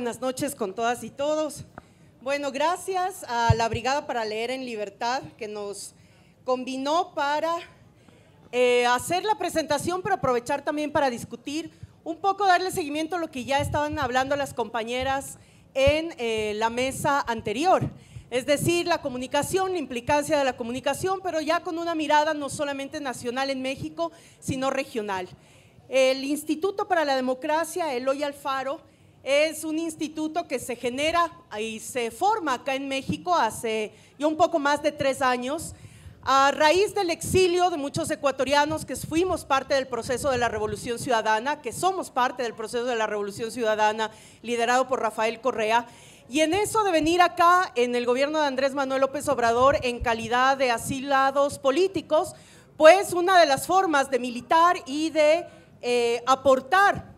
buenas noches con todas y todos. Bueno, gracias a la Brigada para Leer en Libertad que nos combinó para eh, hacer la presentación, pero aprovechar también para discutir un poco, darle seguimiento a lo que ya estaban hablando las compañeras en eh, la mesa anterior. Es decir, la comunicación, la implicancia de la comunicación, pero ya con una mirada no solamente nacional en México, sino regional. El Instituto para la Democracia, Eloy Alfaro, es un instituto que se genera y se forma acá en México hace ya un poco más de tres años, a raíz del exilio de muchos ecuatorianos que fuimos parte del proceso de la Revolución Ciudadana, que somos parte del proceso de la Revolución Ciudadana liderado por Rafael Correa, y en eso de venir acá en el gobierno de Andrés Manuel López Obrador en calidad de asilados políticos, pues una de las formas de militar y de eh, aportar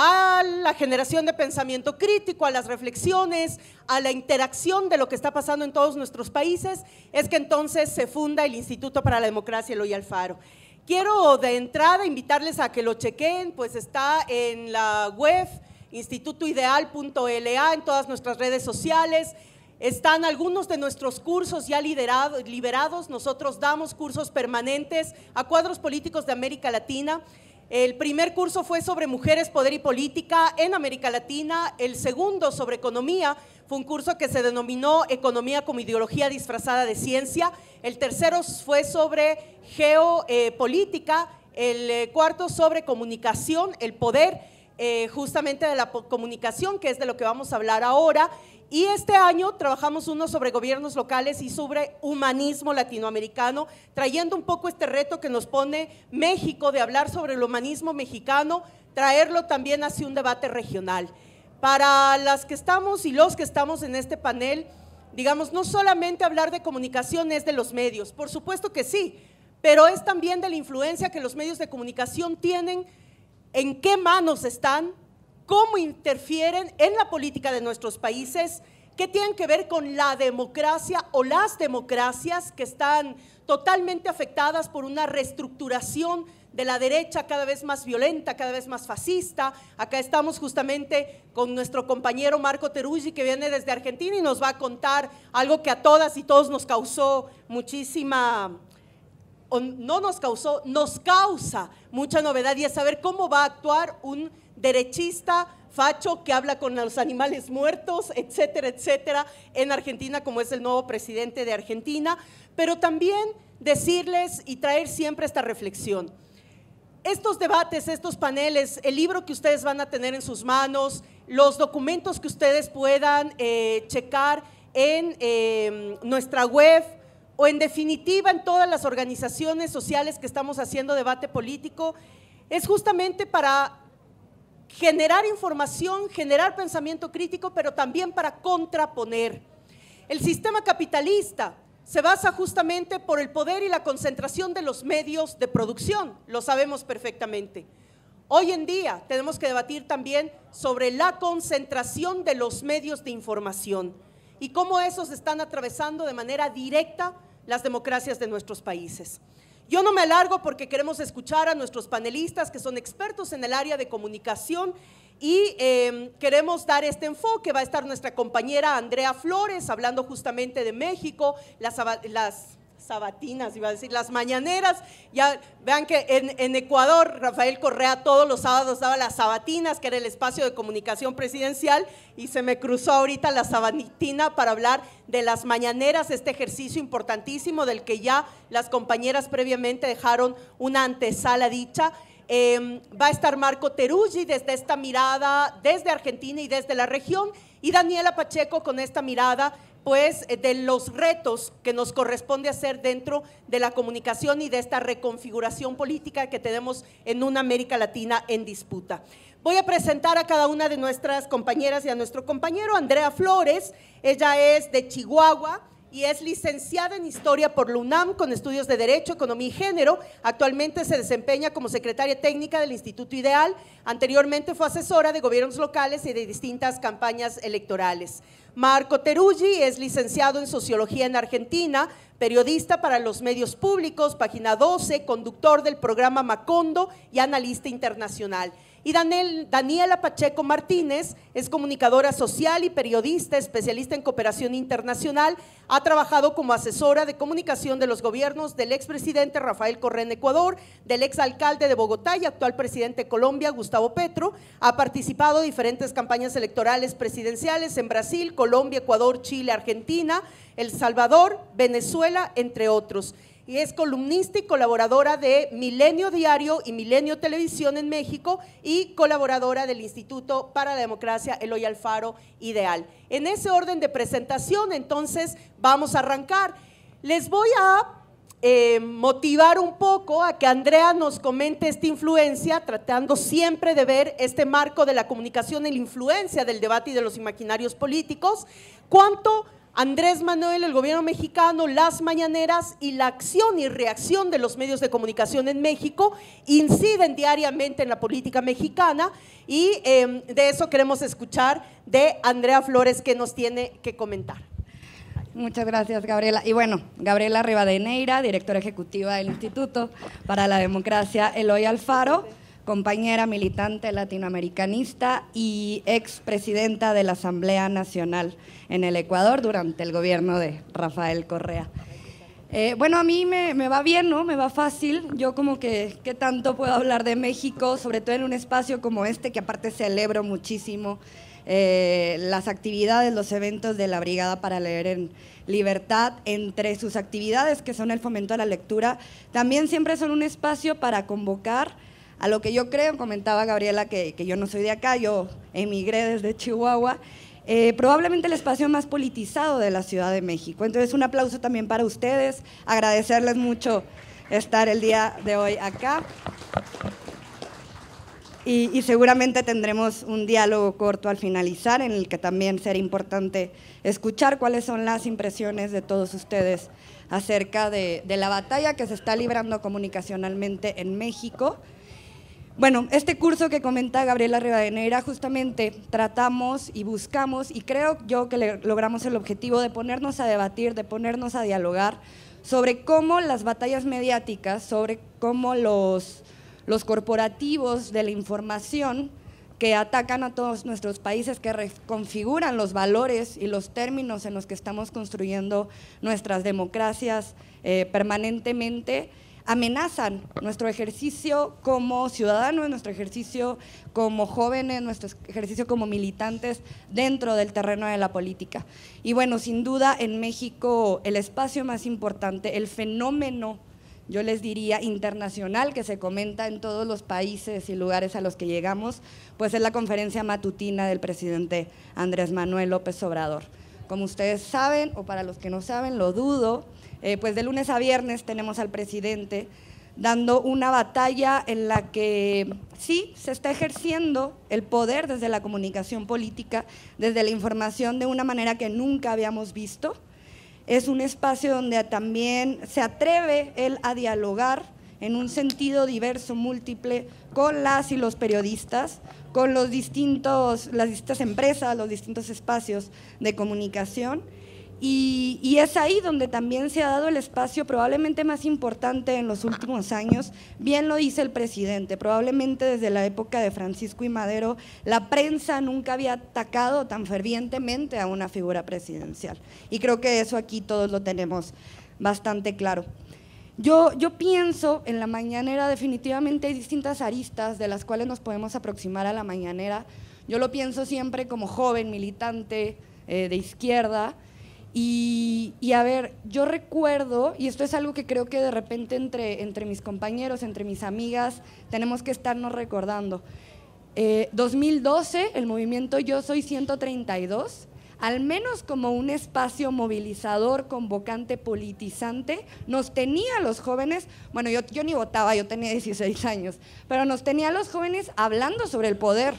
a la generación de pensamiento crítico, a las reflexiones, a la interacción de lo que está pasando en todos nuestros países, es que entonces se funda el Instituto para la Democracia Eloy Alfaro. Quiero de entrada invitarles a que lo chequen, pues está en la web institutoideal.la, en todas nuestras redes sociales. Están algunos de nuestros cursos ya liberados. Nosotros damos cursos permanentes a cuadros políticos de América Latina. El primer curso fue sobre mujeres, poder y política en América Latina. El segundo sobre economía fue un curso que se denominó Economía como ideología disfrazada de ciencia. El tercero fue sobre geopolítica. El eh, cuarto sobre comunicación, el poder eh, justamente de la comunicación, que es de lo que vamos a hablar ahora. Y este año trabajamos uno sobre gobiernos locales y sobre humanismo latinoamericano, trayendo un poco este reto que nos pone México de hablar sobre el humanismo mexicano, traerlo también hacia un debate regional. Para las que estamos y los que estamos en este panel, digamos, no solamente hablar de comunicación es de los medios, por supuesto que sí, pero es también de la influencia que los medios de comunicación tienen, en qué manos están, cómo interfieren en la política de nuestros países que tienen que ver con la democracia o las democracias que están totalmente afectadas por una reestructuración de la derecha cada vez más violenta, cada vez más fascista. Acá estamos justamente con nuestro compañero Marco Teruggi que viene desde Argentina y nos va a contar algo que a todas y todos nos causó muchísima, o no nos causó, nos causa mucha novedad y es saber cómo va a actuar un derechista, facho, que habla con los animales muertos, etcétera, etcétera, en Argentina, como es el nuevo presidente de Argentina, pero también decirles y traer siempre esta reflexión. Estos debates, estos paneles, el libro que ustedes van a tener en sus manos, los documentos que ustedes puedan eh, checar en em, nuestra web, o en definitiva en todas las organizaciones sociales que estamos haciendo debate político, es justamente para generar información, generar pensamiento crítico, pero también para contraponer. El sistema capitalista se basa justamente por el poder y la concentración de los medios de producción, lo sabemos perfectamente. Hoy en día tenemos que debatir también sobre la concentración de los medios de información y cómo esos están atravesando de manera directa las democracias de nuestros países. Yo no me alargo porque queremos escuchar a nuestros panelistas que son expertos en el área de comunicación y em, queremos dar este enfoque. Va a estar nuestra compañera Andrea Flores hablando justamente de México, las, las sabatinas, iba a decir, las mañaneras. Ya vean que en, Ecuador Rafael Correa todos los sábados daba las sabatinas, que era el espacio de comunicación presidencial, y se me cruzó ahorita la sabatina para hablar de las mañaneras, este ejercicio importantísimo del que ya las compañeras previamente dejaron una antesala dicha. Em, va a estar Marco Teruggi desde esta mirada, desde Argentina y desde la región, y Daniela Pacheco con esta mirada pues eh, de los retos que nos corresponde hacer dentro de la comunicación y de esta reconfiguración política que tenemos en una América Latina en disputa. Voy a presentar a cada una de nuestras compañeras y a nuestro compañero Andrea Flores, ella es de Chihuahua, y es licenciada en Historia por la UNAM con estudios de Derecho, Economía y Género. Actualmente se desempeña como secretaria técnica del Instituto Ideal. Anteriormente fue asesora de gobiernos locales y de distintas campañas electorales. Marco Teruggi es licenciado en Sociología en Argentina, periodista para los medios públicos, página 12, conductor del programa Macondo y analista internacional. Y Daniela Pacheco Martínez es comunicadora social y periodista, especialista en cooperación internacional. Ha trabajado como asesora de comunicación de los gobiernos del expresidente Rafael Correa en Ecuador, del exalcalde de Bogotá y actual presidente de Colombia, Gustavo Petro. Ha participado en diferentes campañas electorales presidenciales en Brasil, Colombia, Ecuador, Chile, Argentina, El Salvador, Venezuela, entre otros y es columnista y colaboradora de Milenio Diario y Milenio Televisión en México y colaboradora del Instituto para la Democracia Eloy Alfaro Ideal. En ese orden de presentación, entonces, vamos a arrancar. Les voy a eh, motivar un poco a que Andrea nos comente esta influencia, tratando siempre de ver este marco de la comunicación y la influencia del debate y de los imaginarios políticos. ¿Cuánto Andrés Manuel, el gobierno mexicano, las mañaneras y la acción y reacción de los medios de comunicación en México inciden diariamente en la política mexicana y em, de eso queremos escuchar de Andrea Flores que nos tiene que comentar. Muchas gracias, Gabriela. Y bueno, Gabriela Rivadeneira, directora ejecutiva del Instituto para la Democracia Eloy Alfaro compañera militante latinoamericanista y expresidenta de la Asamblea Nacional en el Ecuador durante el gobierno de Rafael Correa. Eh, bueno, a mí me, va bien, ¿no? Me va fácil. Yo como que, ¿qué tanto puedo hablar de México? Sobre todo en un espacio como este, que aparte celebro muchísimo eh, las actividades, los eventos de la Brigada para Leer en Libertad. Entre sus actividades, que son el fomento a la lectura, también siempre son un espacio para convocar a lo que yo creo, comentaba Gabriela que, yo no soy de acá, yo emigré desde Chihuahua, eh, probablemente el espacio más politizado de la Ciudad de México. Entonces un aplauso también para ustedes, agradecerles mucho estar el día de hoy acá. Y, seguramente tendremos un diálogo corto al finalizar en el que también será importante escuchar cuáles son las impresiones de todos ustedes acerca de, de la batalla que se está librando comunicacionalmente en México bueno, este curso que comenta Gabriela Rivadeneira, justamente tratamos y buscamos, y creo yo que logramos el objetivo de ponernos a debatir, de ponernos a dialogar sobre cómo las batallas mediáticas, sobre cómo los, corporativos de la información que atacan a todos nuestros países, que reconfiguran los valores y los términos en los que estamos construyendo nuestras democracias eh, permanentemente amenazan nuestro ejercicio como ciudadanos, nuestro ejercicio como jóvenes, nuestro ejercicio como militantes dentro del terreno de la política. Y bueno, sin duda en México el espacio más importante, el fenómeno yo les diría, internacional que se comenta en todos los países y lugares a los que llegamos, pues es la conferencia matutina del presidente Andrés Manuel López Obrador. Como ustedes saben, o para los que no saben, lo dudo, eh, pues de lunes a viernes tenemos al presidente dando una batalla en la que sí se está ejerciendo el poder desde la comunicación política, desde la información de una manera que nunca habíamos visto. Es un espacio donde también se atreve él a dialogar en un sentido diverso, múltiple, con las y los periodistas, con los distintos, las distintas empresas, los distintos espacios de comunicación y, es ahí donde también se ha dado el espacio probablemente más importante en los últimos años. Bien lo dice el presidente, probablemente desde la época de Francisco y Madero, la prensa nunca había atacado tan fervientemente a una figura presidencial. Y creo que eso aquí todos lo tenemos bastante claro. Yo, pienso en la mañanera, definitivamente hay distintas aristas de las cuales nos podemos aproximar a la mañanera. Yo lo pienso siempre como joven, militante eh, de izquierda y, a ver, yo recuerdo, y esto es algo que creo que de repente entre, mis compañeros, entre mis amigas, tenemos que estarnos recordando. 2012, eh, el movimiento Yo Soy 132, al menos como un espacio movilizador, convocante, politizante, nos tenía los jóvenes, bueno, yo, yo ni votaba, yo tenía 16 años, pero nos tenía los jóvenes hablando sobre el poder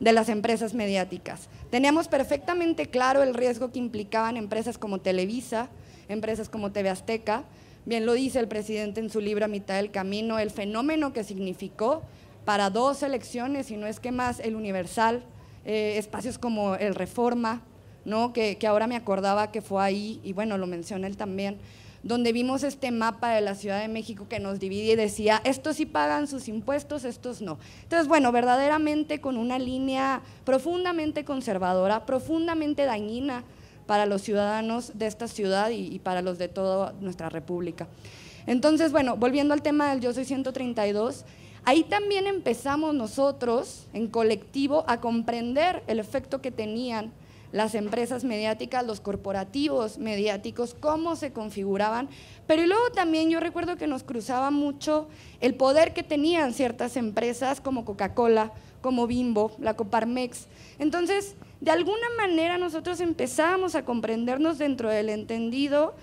de las empresas mediáticas Teníamos perfectamente claro el riesgo que implicaban empresas como Televisa, empresas como TV Azteca, bien lo dice el presidente en su libro A mitad del camino, el fenómeno que significó para dos elecciones, y no es que más, el Universal, eh, espacios como el Reforma, ¿no? que, ahora me acordaba que fue ahí, y bueno, lo menciona él también, donde vimos este mapa de la Ciudad de México que nos divide y decía, estos sí pagan sus impuestos, estos no. Entonces, bueno, verdaderamente con una línea profundamente conservadora, profundamente dañina para los ciudadanos de esta ciudad y, y para los de toda nuestra república. Entonces, bueno, volviendo al tema del Yo Soy 132, ahí también empezamos nosotros en colectivo a comprender el efecto que tenían las empresas mediáticas, los corporativos mediáticos, cómo se configuraban. Pero luego también yo recuerdo que nos cruzaba mucho el poder que tenían ciertas empresas como Coca-Cola, como Bimbo, la Coparmex. Entonces, de alguna manera nosotros empezábamos a comprendernos dentro del entendido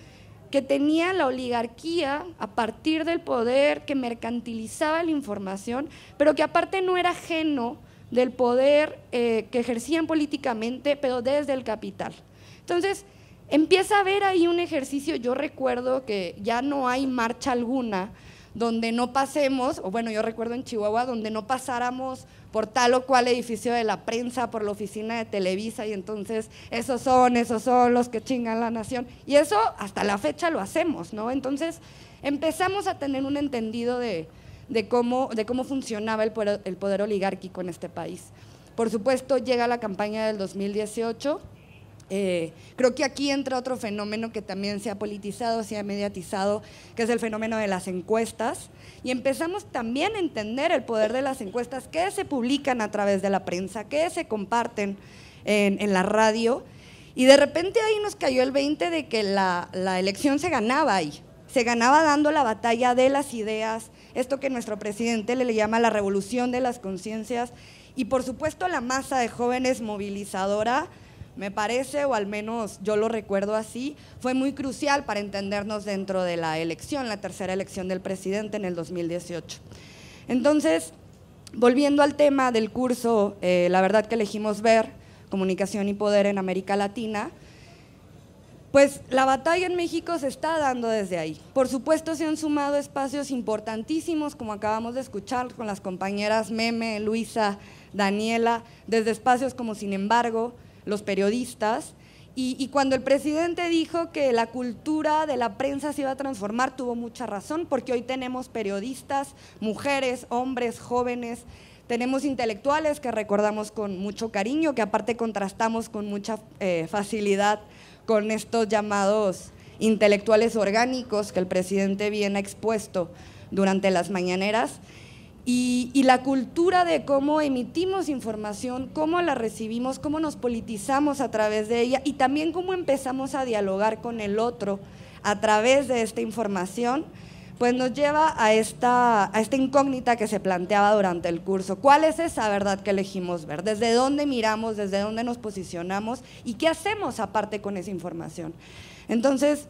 que tenía la oligarquía a partir del poder que mercantilizaba la información, pero que aparte no era ajeno del poder eh, que ejercían políticamente, pero desde el capital. Entonces, empieza a ver ahí un ejercicio, yo recuerdo que ya no hay marcha alguna donde no pasemos, o bueno, yo recuerdo en Chihuahua, donde no pasáramos por tal o cual edificio de la prensa, por la oficina de Televisa, y entonces esos son, esos son los que chingan la nación. Y eso hasta la fecha lo hacemos, ¿no? Entonces empezamos a tener un entendido de, de cómo, de cómo funcionaba el poder, el poder oligárquico en este país. Por supuesto, llega la campaña del 2018. Eh, creo que aquí entra otro fenómeno que también se ha politizado, se ha mediatizado, que es el fenómeno de las encuestas. Y empezamos también a entender el poder de las encuestas, que se publican a través de la prensa, que se comparten en, la radio. Y de repente ahí nos cayó el 20 de que la, la elección se ganaba ahí, se ganaba dando la batalla de las ideas, esto que nuestro presidente le llama la revolución de las conciencias y por supuesto la masa de jóvenes movilizadora, me parece, o al menos yo lo recuerdo así, fue muy crucial para entendernos dentro de la elección, la tercera elección del presidente en el 2018. Entonces, volviendo al tema del curso, eh, la verdad que elegimos ver comunicación y poder en América Latina, pues la batalla en México se está dando desde ahí. Por supuesto se han sumado espacios importantísimos, como acabamos de escuchar con las compañeras Meme, Luisa, Daniela, desde espacios como Sin embargo, los periodistas. Y, cuando el presidente dijo que la cultura de la prensa se iba a transformar, tuvo mucha razón, porque hoy tenemos periodistas, mujeres, hombres, jóvenes, tenemos intelectuales que recordamos con mucho cariño, que aparte contrastamos con mucha eh, facilidad con estos llamados intelectuales orgánicos que el presidente bien ha expuesto durante las mañaneras. Y, y, la cultura de cómo emitimos información, cómo la recibimos, cómo nos politizamos a través de ella y también cómo empezamos a dialogar con el otro a través de esta información pues nos lleva a esta, a esta incógnita que se planteaba durante el curso. ¿Cuál es esa verdad que elegimos ver? ¿Desde dónde miramos? ¿Desde dónde nos posicionamos? ¿Y qué hacemos aparte con esa información? Entonces,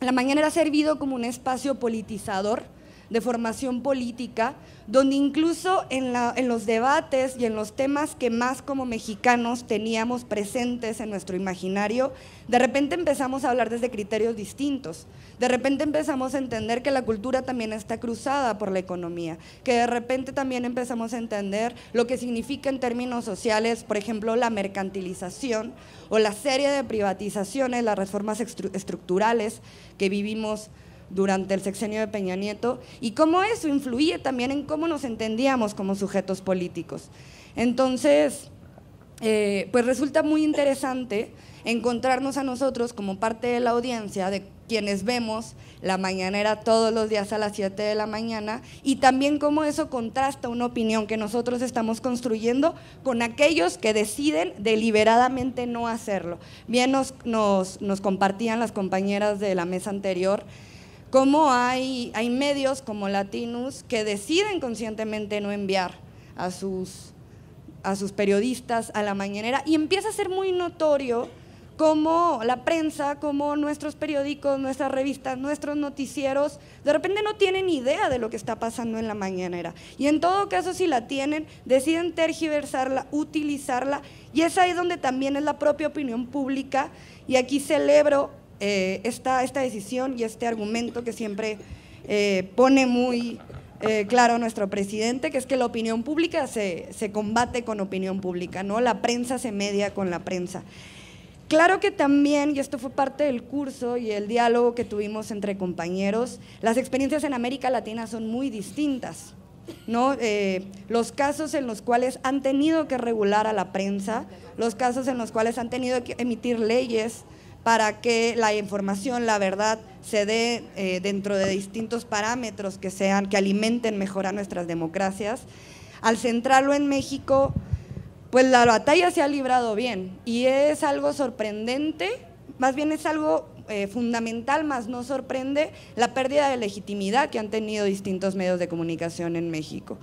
la mañana era servido como un espacio politizador de formación política, donde incluso en, los debates y en los temas que más como mexicanos teníamos presentes en nuestro imaginario, de repente empezamos a hablar desde criterios distintos, de repente empezamos a entender que la cultura también está cruzada por la economía, que de repente también empezamos a entender lo que significa en términos sociales, por ejemplo, la mercantilización o la serie de privatizaciones, las reformas estructurales que vivimos durante el sexenio de Peña Nieto y cómo eso influye también en cómo nos entendíamos como sujetos políticos. Entonces, eh, pues resulta muy interesante encontrarnos a nosotros como parte de la audiencia, de quienes vemos la mañanera todos los días a las 7 de la mañana, y también cómo eso contrasta una opinión que nosotros estamos construyendo con aquellos que deciden deliberadamente no hacerlo. Bien nos, nos compartían las compañeras de la mesa anterior cómo hay, medios como Latinus que deciden conscientemente no enviar a sus, a sus periodistas a la mañanera y empieza a ser muy notorio cómo la prensa, como nuestros periódicos, nuestras revistas, nuestros noticieros, de repente no tienen idea de lo que está pasando en la mañanera. Y en todo caso, si la tienen, deciden tergiversarla, utilizarla, y es ahí donde también es la propia opinión pública. Y aquí celebro eh, esta, decisión y este argumento que siempre eh, pone muy eh, claro nuestro presidente, que es que la opinión pública se, se, combate con opinión pública, ¿no? La prensa se media con la prensa. Claro que también, y esto fue parte del curso y el diálogo que tuvimos entre compañeros, las experiencias en América Latina son muy distintas. ¿no? los casos en los cuales han tenido que regular a la prensa, los casos en los cuales han tenido que emitir leyes para que la información, la verdad, se dé eh, dentro de distintos parámetros que sean, que alimenten mejor a nuestras democracias. Al centrarlo en México, pues la batalla se ha librado bien y es algo sorprendente, más bien es algo eh, fundamental, más no sorprende, la pérdida de legitimidad que han tenido distintos medios de comunicación en México.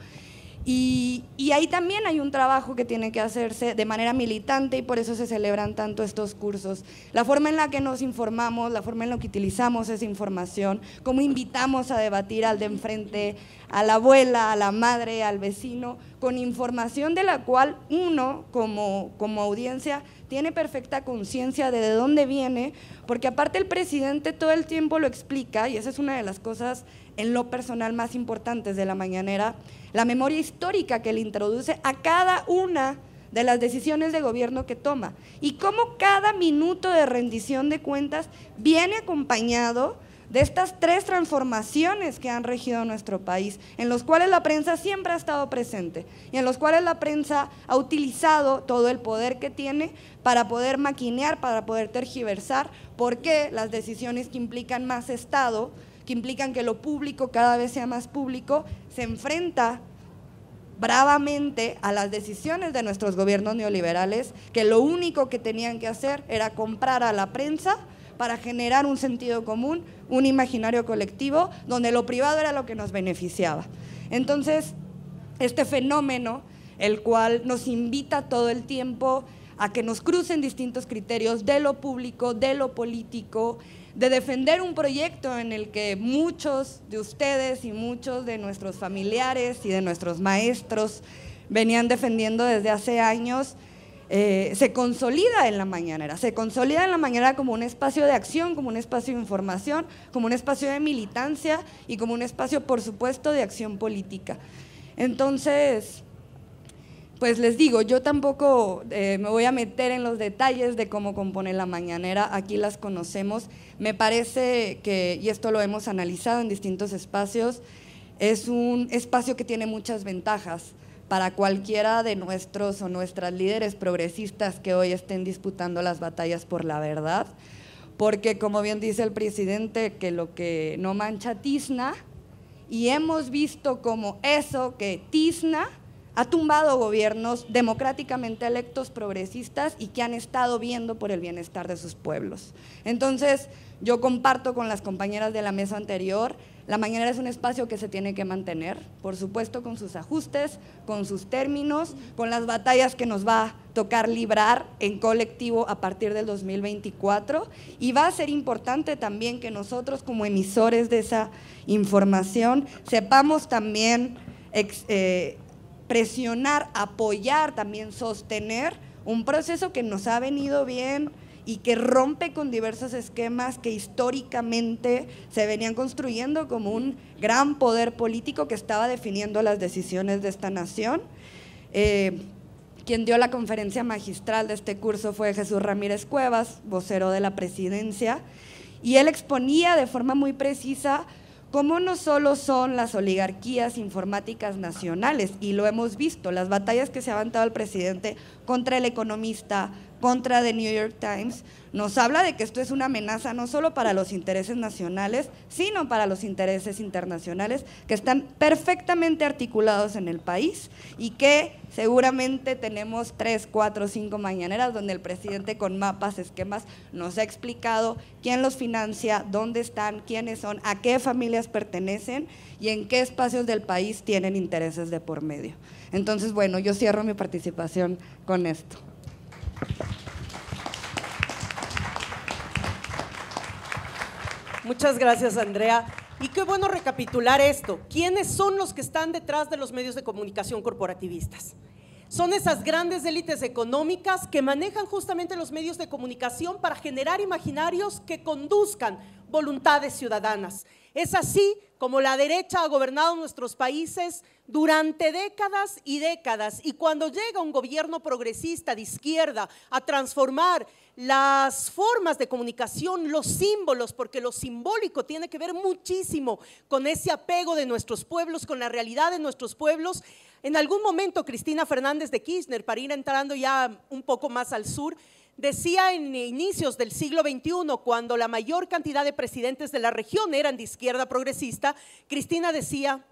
Y, ahí también hay un trabajo que tiene que hacerse de manera militante y por eso se celebran tanto estos cursos. La forma en la que nos informamos, la forma en la que utilizamos esa información, cómo invitamos a debatir al de enfrente, a la abuela, a la madre, al vecino, con información de la cual uno como, como audiencia tiene perfecta conciencia de, de dónde viene, porque aparte el presidente todo el tiempo lo explica y esa es una de las cosas en lo personal más importantes de la mañanera la memoria histórica que le introduce a cada una de las decisiones de gobierno que toma y cómo cada minuto de rendición de cuentas viene acompañado de estas tres transformaciones que han regido nuestro país, en los cuales la prensa siempre ha estado presente y en los cuales la prensa ha utilizado todo el poder que tiene para poder maquinear, para poder tergiversar, porque las decisiones que implican más Estado que implican que lo público cada vez sea más público, se enfrenta bravamente a las decisiones de nuestros gobiernos neoliberales, que lo único que tenían que hacer era comprar a la prensa para generar un sentido común, un imaginario colectivo, donde lo privado era lo que nos beneficiaba. Entonces, este fenómeno, el cual nos invita todo el tiempo a que nos crucen distintos criterios de lo público, de lo político, de defender un proyecto en el que muchos de ustedes y muchos de nuestros familiares y de nuestros maestros venían defendiendo desde hace años, eh, se consolida en la mañanera, se consolida en la mañanera como un espacio de acción, como un espacio de información, como un espacio de militancia y como un espacio, por supuesto, de acción política. Entonces, pues les digo, yo tampoco eh, me voy a meter en los detalles de cómo compone la mañanera, aquí las conocemos. Me parece que, y esto lo hemos analizado en distintos espacios, es un espacio que tiene muchas ventajas para cualquiera de nuestros o nuestras líderes progresistas que hoy estén disputando las batallas por la verdad, porque como bien dice el presidente, que lo que no mancha tizna, y hemos visto como eso que tizna, ha tumbado gobiernos democráticamente electos progresistas y que han estado viendo por el bienestar de sus pueblos. Entonces, yo comparto con las compañeras de la mesa anterior, la mañana es un espacio que se tiene que mantener, por supuesto con sus ajustes, con sus términos, con las batallas que nos va a tocar librar en colectivo a partir del 2024 y va a ser importante también que nosotros como emisores de esa información sepamos también... Eh, presionar, apoyar, también sostener un proceso que nos ha venido bien y que rompe con diversos esquemas que históricamente se venían construyendo como un gran poder político que estaba definiendo las decisiones de esta nación. Eh, quien dio la conferencia magistral de este curso fue Jesús Ramírez Cuevas, vocero de la presidencia, y él exponía de forma muy precisa como no solo son las oligarquías informáticas nacionales, y lo hemos visto, las batallas que se ha levantado el presidente contra el economista, contra The New York Times, nos habla de que esto es una amenaza no solo para los intereses nacionales, sino para los intereses internacionales que están perfectamente articulados en el país y que seguramente tenemos tres, cuatro, cinco mañaneras donde el presidente con mapas, esquemas, nos ha explicado quién los financia, dónde están, quiénes son, a qué familias pertenecen y en qué espacios del país tienen intereses de por medio. Entonces, bueno, yo cierro mi participación con esto. Muchas gracias, Andrea. Y qué bueno recapitular esto. ¿Quiénes son los que están detrás de los medios de comunicación corporativistas? Son esas grandes élites económicas que manejan justamente los medios de comunicación para generar imaginarios que conduzcan voluntades ciudadanas. Es así como la derecha ha gobernado nuestros países durante décadas y décadas. Y cuando llega un gobierno progresista de izquierda a transformar las formas de comunicación, los símbolos, porque lo simbólico tiene que ver muchísimo con ese apego de nuestros pueblos, con la realidad de nuestros pueblos. En algún momento Cristina Fernández de Kirchner, para ir entrando ya un poco más al sur, decía en inicios del siglo XXI, cuando la mayor cantidad de presidentes de la región eran de izquierda progresista, Cristina decía,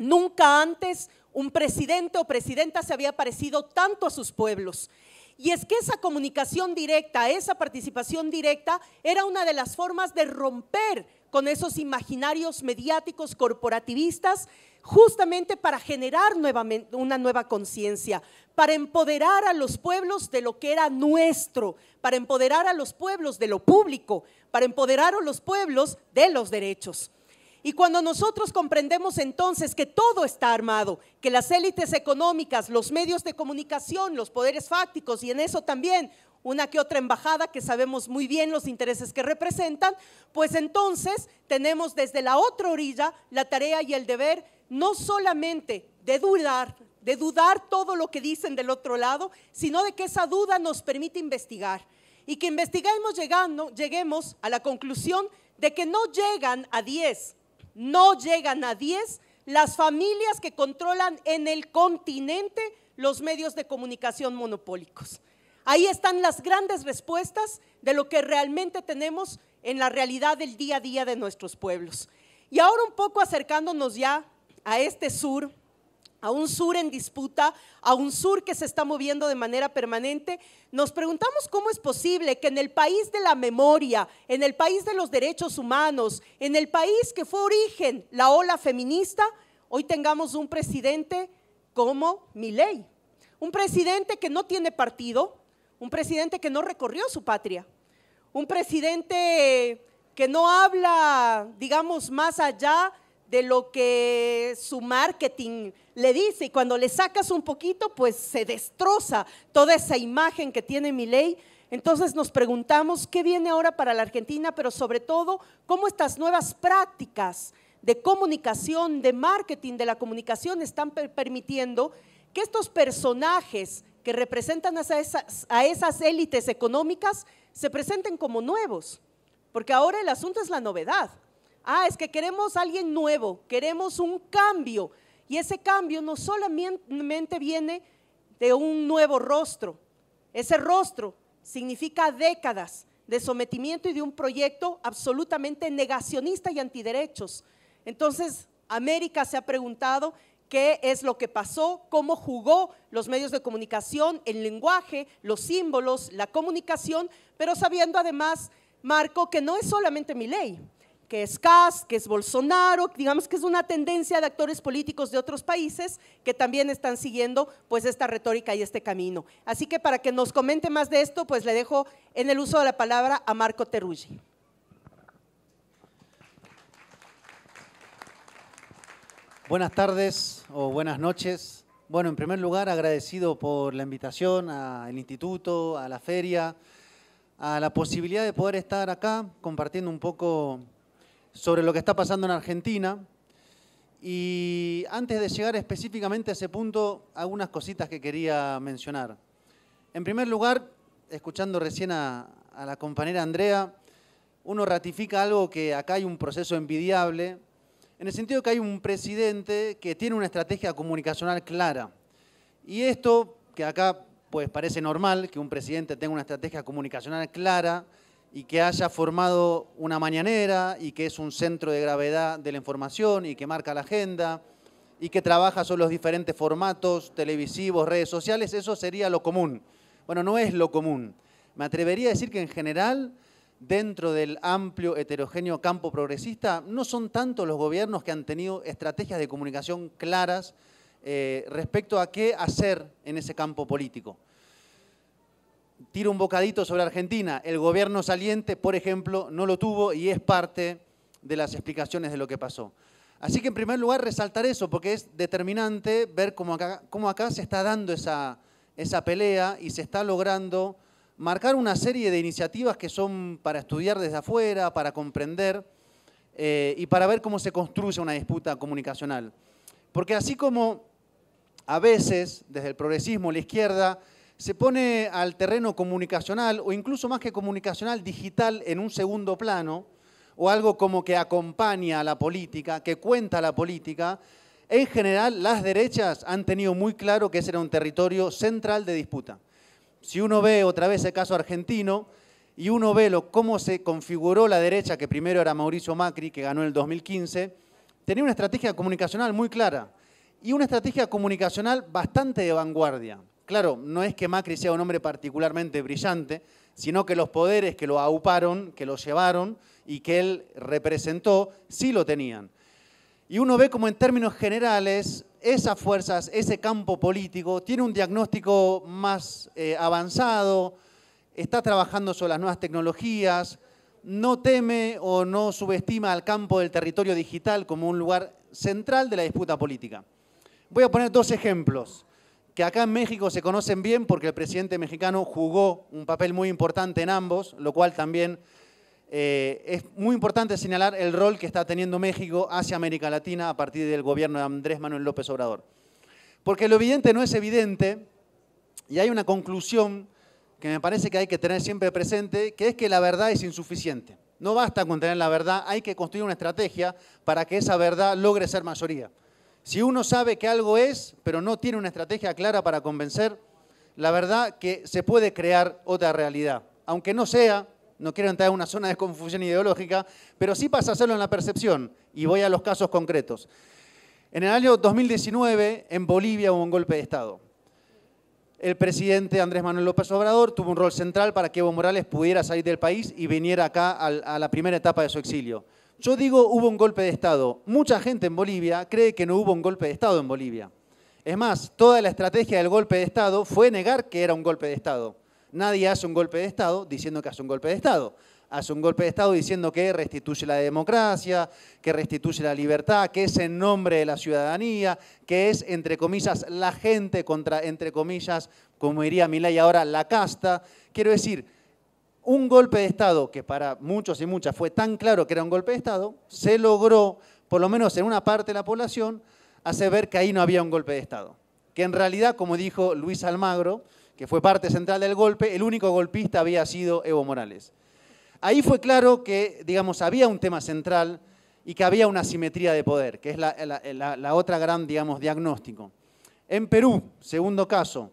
Nunca antes un presidente o presidenta se había parecido tanto a sus pueblos. Y es que esa comunicación directa, esa participación directa, era una de las formas de romper con esos imaginarios mediáticos corporativistas justamente para generar nuevamente una nueva conciencia, para empoderar a los pueblos de lo que era nuestro, para empoderar a los pueblos de lo público, para empoderar a los pueblos de los derechos. Y cuando nosotros comprendemos entonces que todo está armado, que las élites económicas, los medios de comunicación, los poderes fácticos y en eso también una que otra embajada que sabemos muy bien los intereses que representan, pues entonces tenemos desde la otra orilla la tarea y el deber no solamente de dudar, de dudar todo lo que dicen del otro lado, sino de que esa duda nos permite investigar y que investiguemos llegando, lleguemos a la conclusión de que no llegan a 10, no llegan a 10 las familias que controlan en el continente los medios de comunicación monopólicos. Ahí están las grandes respuestas de lo que realmente tenemos en la realidad del día a día de nuestros pueblos. Y ahora un poco acercándonos ya a este sur, a un sur en disputa, a un sur que se está moviendo de manera permanente, nos preguntamos cómo es posible que en el país de la memoria, en el país de los derechos humanos, en el país que fue origen la ola feminista, hoy tengamos un presidente como Milei, un presidente que no tiene partido, un presidente que no recorrió su patria, un presidente que no habla, digamos, más allá de de lo que su marketing le dice y cuando le sacas un poquito, pues se destroza toda esa imagen que tiene mi ley. Entonces nos preguntamos qué viene ahora para la Argentina, pero sobre todo cómo estas nuevas prácticas de comunicación, de marketing, de la comunicación están permitiendo que estos personajes que representan esas, a esas élites económicas se presenten como nuevos, porque ahora el asunto es la novedad. Ah, es que queremos alguien nuevo, queremos un cambio. Y ese cambio no solamente viene de un nuevo rostro. Ese rostro significa décadas de sometimiento y de un proyecto absolutamente negacionista y antiderechos. Entonces, América se ha preguntado qué es lo que pasó, cómo jugó los medios de comunicación, el lenguaje, los símbolos, la comunicación, pero sabiendo además, Marco, que no es solamente mi ley que es Kass, que es Bolsonaro, digamos que es una tendencia de actores políticos de otros países que también están siguiendo pues esta retórica y este camino. Así que para que nos comente más de esto, pues le dejo en el uso de la palabra a Marco Teruggi. Buenas tardes o buenas noches. Bueno, en primer lugar, agradecido por la invitación al instituto, a la feria, a la posibilidad de poder estar acá compartiendo un poco sobre lo que está pasando en Argentina. Y antes de llegar específicamente a ese punto, algunas cositas que quería mencionar. En primer lugar, escuchando recién a, la compañera Andrea, uno ratifica algo que acá hay un proceso envidiable, en el sentido que hay un presidente que tiene una estrategia comunicacional clara. Y esto, que acá pues parece normal que un presidente tenga una estrategia comunicacional clara, y que haya formado una mañanera y que es un centro de gravedad de la información y que marca la agenda y que trabaja sobre los diferentes formatos televisivos, redes sociales, eso sería lo común. Bueno, no es lo común. Me atrevería a decir que en general, dentro del amplio, heterogéneo campo progresista, no son tantos los gobiernos que han tenido estrategias de comunicación claras eh, respecto a qué hacer en ese campo político tira un bocadito sobre Argentina. El gobierno saliente, por ejemplo, no lo tuvo y es parte de las explicaciones de lo que pasó. Así que en primer lugar resaltar eso, porque es determinante ver cómo acá, cómo acá se está dando esa, esa pelea y se está logrando marcar una serie de iniciativas que son para estudiar desde afuera, para comprender eh, y para ver cómo se construye una disputa comunicacional. Porque así como a veces desde el progresismo, la izquierda, se pone al terreno comunicacional o incluso más que comunicacional, digital en un segundo plano o algo como que acompaña a la política, que cuenta la política, en general las derechas han tenido muy claro que ese era un territorio central de disputa. Si uno ve otra vez el caso argentino, y uno ve lo, cómo se configuró la derecha, que primero era Mauricio Macri, que ganó en el 2015, tenía una estrategia comunicacional muy clara y una estrategia comunicacional bastante de vanguardia. Claro, no es que Macri sea un hombre particularmente brillante, sino que los poderes que lo auparon, que lo llevaron y que él representó, sí lo tenían. Y uno ve como en términos generales esas fuerzas, ese campo político, tiene un diagnóstico más eh, avanzado, está trabajando sobre las nuevas tecnologías, no teme o no subestima al campo del territorio digital como un lugar central de la disputa política. Voy a poner dos ejemplos que acá en México se conocen bien porque el presidente mexicano jugó un papel muy importante en ambos, lo cual también eh, es muy importante señalar el rol que está teniendo México hacia América Latina a partir del gobierno de Andrés Manuel López Obrador. Porque lo evidente no es evidente y hay una conclusión que me parece que hay que tener siempre presente, que es que la verdad es insuficiente. No basta con tener la verdad, hay que construir una estrategia para que esa verdad logre ser mayoría. Si uno sabe que algo es, pero no tiene una estrategia clara para convencer, la verdad que se puede crear otra realidad. Aunque no sea, no quiero entrar en una zona de confusión ideológica, pero sí pasa a hacerlo en la percepción. Y voy a los casos concretos. En el año 2019, en Bolivia hubo un golpe de Estado. El presidente Andrés Manuel López Obrador tuvo un rol central para que Evo Morales pudiera salir del país y viniera acá a la primera etapa de su exilio. Yo digo hubo un golpe de Estado. Mucha gente en Bolivia cree que no hubo un golpe de Estado en Bolivia. Es más, toda la estrategia del golpe de Estado fue negar que era un golpe de Estado. Nadie hace un golpe de Estado diciendo que hace un golpe de Estado. Hace un golpe de Estado diciendo que restituye la democracia, que restituye la libertad, que es en nombre de la ciudadanía, que es, entre comillas, la gente contra, entre comillas, como diría Milay ahora, la casta. Quiero decir, un golpe de Estado, que para muchos y muchas fue tan claro que era un golpe de Estado, se logró, por lo menos en una parte de la población, hacer ver que ahí no había un golpe de Estado. Que en realidad, como dijo Luis Almagro, que fue parte central del golpe, el único golpista había sido Evo Morales. Ahí fue claro que, digamos, había un tema central y que había una simetría de poder, que es la, otra gran, digamos, diagnóstico. En Perú, segundo caso,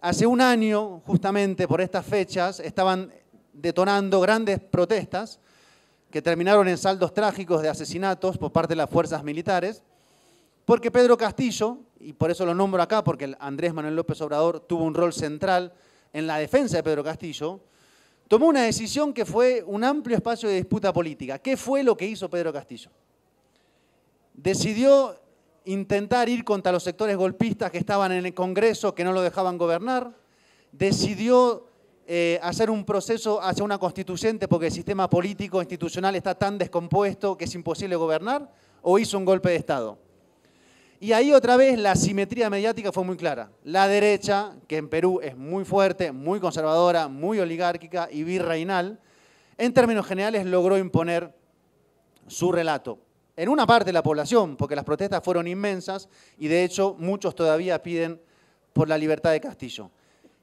hace un año, justamente por estas fechas, estaban detonando grandes protestas que terminaron en saldos trágicos de asesinatos por parte de las fuerzas militares, porque Pedro Castillo, y por eso lo nombro acá, porque Andrés Manuel López Obrador tuvo un rol central en la defensa de Pedro Castillo, tomó una decisión que fue un amplio espacio de disputa política. ¿Qué fue lo que hizo Pedro Castillo? Decidió intentar ir contra los sectores golpistas que estaban en el Congreso, que no lo dejaban gobernar, decidió eh, hacer un proceso hacia una constituyente porque el sistema político institucional está tan descompuesto que es imposible gobernar, o hizo un golpe de Estado. Y ahí otra vez la simetría mediática fue muy clara. La derecha, que en Perú es muy fuerte, muy conservadora, muy oligárquica y virreinal, en términos generales logró imponer su relato. En una parte de la población, porque las protestas fueron inmensas y de hecho muchos todavía piden por la libertad de Castillo.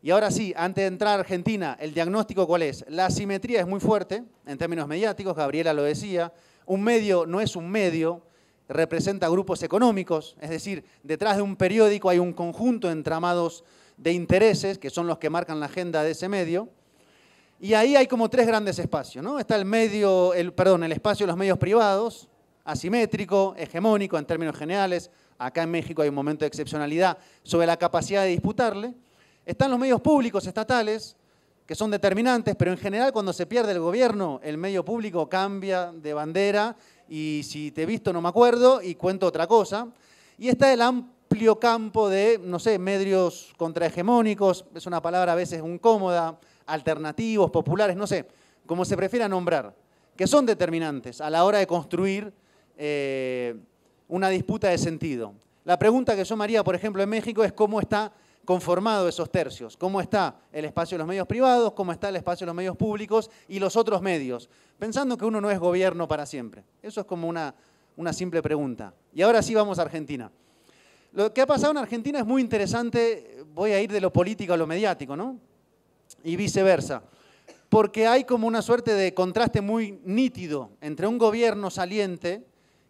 Y ahora sí, antes de entrar a Argentina, ¿el diagnóstico cuál es? La asimetría es muy fuerte en términos mediáticos, Gabriela lo decía. Un medio no es un medio, representa grupos económicos, es decir, detrás de un periódico hay un conjunto de entramados de intereses que son los que marcan la agenda de ese medio. Y ahí hay como tres grandes espacios, ¿no? Está el medio, el, perdón, el espacio de los medios privados, asimétrico, hegemónico en términos generales. Acá en México hay un momento de excepcionalidad sobre la capacidad de disputarle. Están los medios públicos estatales, que son determinantes, pero en general cuando se pierde el gobierno, el medio público cambia de bandera y si te he visto no me acuerdo y cuento otra cosa. Y está el amplio campo de, no sé, medios contrahegemónicos, es una palabra a veces incómoda, alternativos, populares, no sé, como se prefiera nombrar, que son determinantes a la hora de construir eh, una disputa de sentido. La pregunta que yo me haría, por ejemplo, en México es cómo está conformado esos tercios, cómo está el espacio de los medios privados, cómo está el espacio de los medios públicos y los otros medios, pensando que uno no es gobierno para siempre. Eso es como una, una simple pregunta. Y ahora sí vamos a Argentina. Lo que ha pasado en Argentina es muy interesante, voy a ir de lo político a lo mediático, ¿no? Y viceversa, porque hay como una suerte de contraste muy nítido entre un gobierno saliente,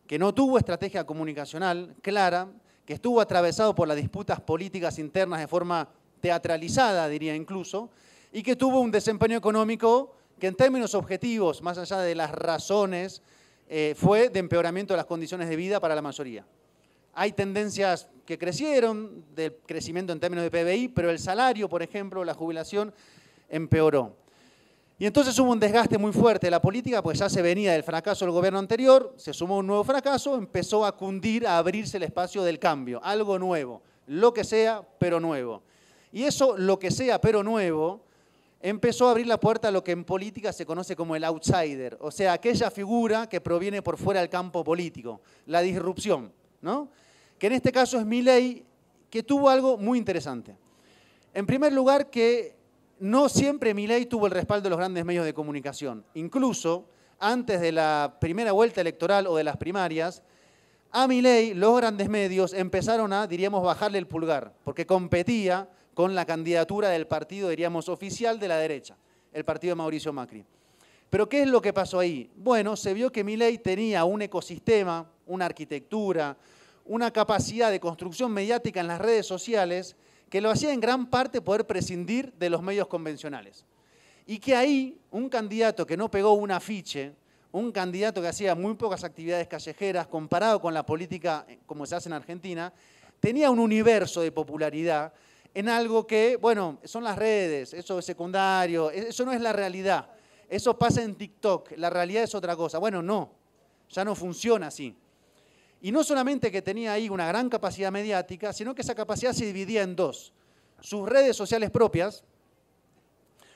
que no tuvo estrategia comunicacional clara, que estuvo atravesado por las disputas políticas internas de forma teatralizada, diría incluso, y que tuvo un desempeño económico que en términos objetivos, más allá de las razones, eh, fue de empeoramiento de las condiciones de vida para la mayoría. Hay tendencias que crecieron, de crecimiento en términos de PBI, pero el salario, por ejemplo, la jubilación, empeoró. Y entonces hubo un desgaste muy fuerte de la política, pues ya se venía del fracaso del gobierno anterior, se sumó un nuevo fracaso, empezó a cundir, a abrirse el espacio del cambio, algo nuevo, lo que sea, pero nuevo. Y eso, lo que sea, pero nuevo, empezó a abrir la puerta a lo que en política se conoce como el outsider, o sea, aquella figura que proviene por fuera del campo político, la disrupción, ¿no? Que en este caso es ley, que tuvo algo muy interesante. En primer lugar, que no siempre Milei tuvo el respaldo de los grandes medios de comunicación. Incluso antes de la primera vuelta electoral o de las primarias, a Milei los grandes medios empezaron a, diríamos, bajarle el pulgar, porque competía con la candidatura del partido, diríamos, oficial de la derecha, el partido de Mauricio Macri. Pero ¿qué es lo que pasó ahí? Bueno, se vio que Milei tenía un ecosistema, una arquitectura, una capacidad de construcción mediática en las redes sociales que lo hacía en gran parte poder prescindir de los medios convencionales. Y que ahí un candidato que no pegó un afiche, un candidato que hacía muy pocas actividades callejeras comparado con la política eh, como se hace en Argentina, tenía un universo de popularidad en algo que, bueno, son las redes, eso es secundario, e, eso no es la realidad. Eso pasa en TikTok, la realidad es otra cosa. Bueno, no, ya no funciona así. Y no solamente que tenía ahí una gran capacidad mediática, sino que esa capacidad se dividía en dos. Sus redes sociales propias,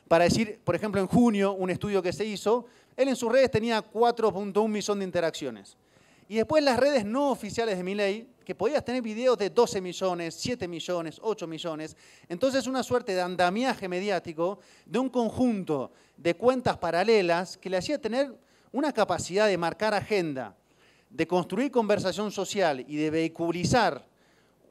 para decir, por ejemplo, en junio, un estudio que se hizo, él en sus redes tenía 4.1 millón de interacciones. Y después las redes no oficiales de Miley, que podías tener videos de 12 millones, 7 millones, 8 millones. Entonces una suerte de andamiaje mediático de un conjunto de cuentas paralelas que le hacía tener una capacidad de marcar agenda de construir conversación social y de vehiculizar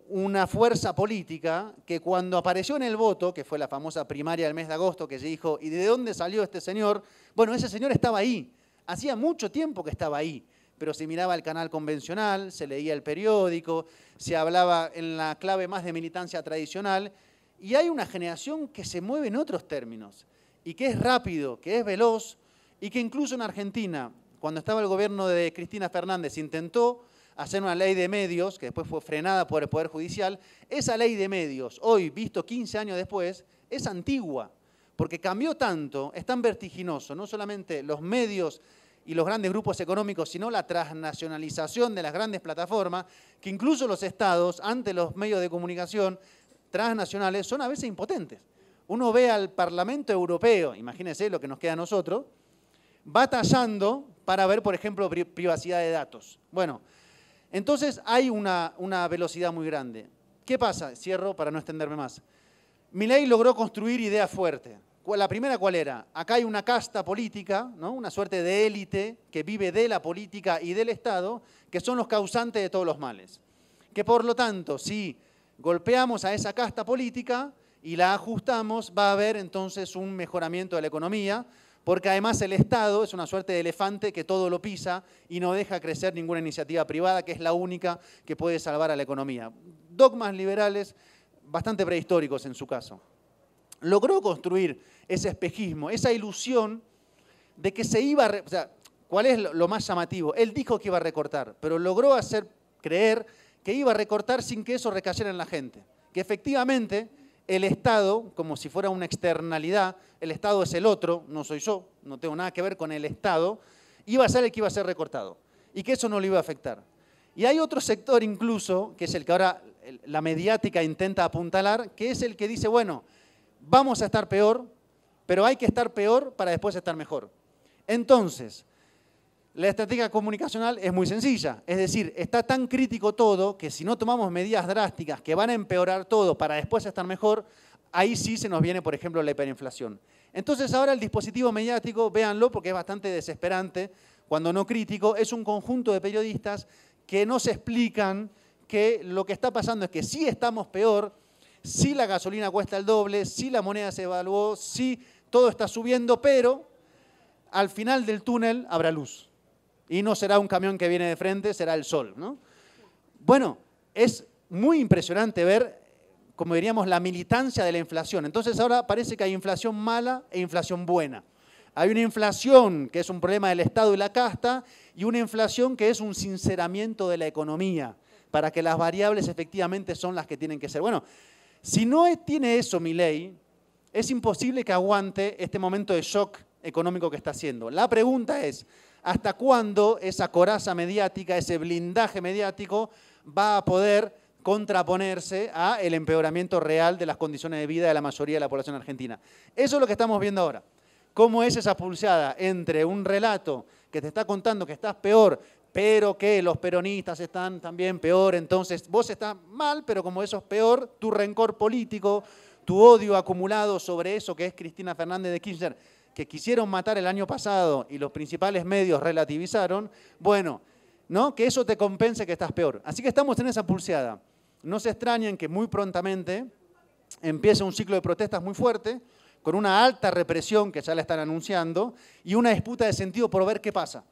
una fuerza política que cuando apareció en el voto, que fue la famosa primaria del mes de agosto, que se dijo, ¿y de dónde salió este señor? Bueno, ese señor estaba ahí, hacía mucho tiempo que estaba ahí, pero se miraba el canal convencional, se leía el periódico, se hablaba en la clave más de militancia tradicional, y hay una generación que se mueve en otros términos, y que es rápido, que es veloz, y que incluso en Argentina, cuando estaba el gobierno de Cristina Fernández, intentó hacer una ley de medios, que después fue frenada por el Poder Judicial, esa ley de medios, hoy visto 15 años después, es antigua, porque cambió tanto, es tan vertiginoso, no solamente los medios y los grandes grupos económicos, sino la transnacionalización de las grandes plataformas, que incluso los estados, ante los medios de comunicación transnacionales, son a veces impotentes. Uno ve al Parlamento Europeo, imagínense lo que nos queda a nosotros, batallando para ver, por ejemplo, privacidad de datos. Bueno, entonces hay una, velocidad muy grande. ¿Qué pasa? Cierro para no extenderme más. Milei logró construir ideas fuertes. La primera, ¿cuál era? Acá hay una casta política, ¿no? una suerte de élite que vive de la política y del Estado, que son los causantes de todos los males. Que por lo tanto, si golpeamos a esa casta política y la ajustamos, va a haber entonces un mejoramiento de la economía, porque además el Estado es una suerte de elefante que todo lo pisa y no deja crecer ninguna iniciativa privada, que es la única que puede salvar a la economía. Dogmas liberales bastante prehistóricos en su caso. Logró construir ese espejismo, esa ilusión de que se iba a... O sea, ¿cuál es lo más llamativo? Él dijo que iba a recortar, pero logró hacer creer que iba a recortar sin que eso recayera en la gente. Que efectivamente el Estado, como si fuera una externalidad, el Estado es el otro, no soy yo, no tengo nada que ver con el Estado, iba a ser el que iba a ser recortado y que eso no le iba a afectar. Y hay otro sector incluso, que es el que ahora la mediática intenta apuntalar, que es el que dice, bueno, vamos a estar peor, pero hay que estar peor para después estar mejor. Entonces, la estrategia comunicacional es muy sencilla, es decir, está tan crítico todo que si no tomamos medidas drásticas que van a empeorar todo para después estar mejor, ahí sí se nos viene, por ejemplo, la hiperinflación. Entonces ahora el dispositivo mediático, véanlo porque es bastante desesperante, cuando no crítico, es un conjunto de periodistas que nos explican que lo que está pasando es que sí estamos peor, sí la gasolina cuesta el doble, sí la moneda se evaluó, sí todo está subiendo, pero al final del túnel habrá luz. Y no será un camión que viene de frente, será el sol. ¿no? Bueno, es muy impresionante ver, como diríamos, la militancia de la inflación. Entonces ahora parece que hay inflación mala e inflación buena. Hay una inflación que es un problema del Estado y la casta y una inflación que es un sinceramiento de la economía para que las variables efectivamente son las que tienen que ser. Bueno, si no tiene eso mi ley, es imposible que aguante este momento de shock económico que está haciendo. La pregunta es, hasta cuándo esa coraza mediática, ese blindaje mediático va a poder contraponerse a el empeoramiento real de las condiciones de vida de la mayoría de la población argentina. Eso es lo que estamos viendo ahora. ¿Cómo es esa pulseada entre un relato que te está contando que estás peor, pero que los peronistas están también peor, entonces vos estás mal, pero como eso es peor, tu rencor político, tu odio acumulado sobre eso que es Cristina Fernández de Kirchner, que quisieron matar el año pasado y los principales medios relativizaron, bueno, ¿no? Que eso te compense que estás peor. Así que estamos en esa pulseada. No se extrañen que muy prontamente empiece un ciclo de protestas muy fuerte, con una alta represión que ya la están anunciando y una disputa de sentido por ver qué pasa.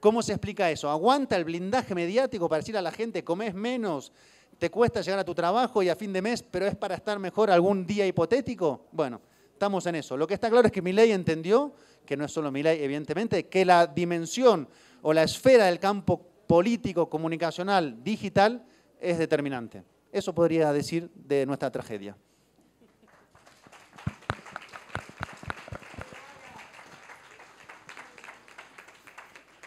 ¿Cómo se explica eso? ¿Aguanta el blindaje mediático para decir a la gente comes menos, te cuesta llegar a tu trabajo y a fin de mes, pero es para estar mejor algún día hipotético? Bueno, Estamos en eso. Lo que está claro es que ley entendió, que no es solo ley, evidentemente, que la dimensión o la esfera del campo político, comunicacional, digital, es determinante. Eso podría decir de nuestra tragedia.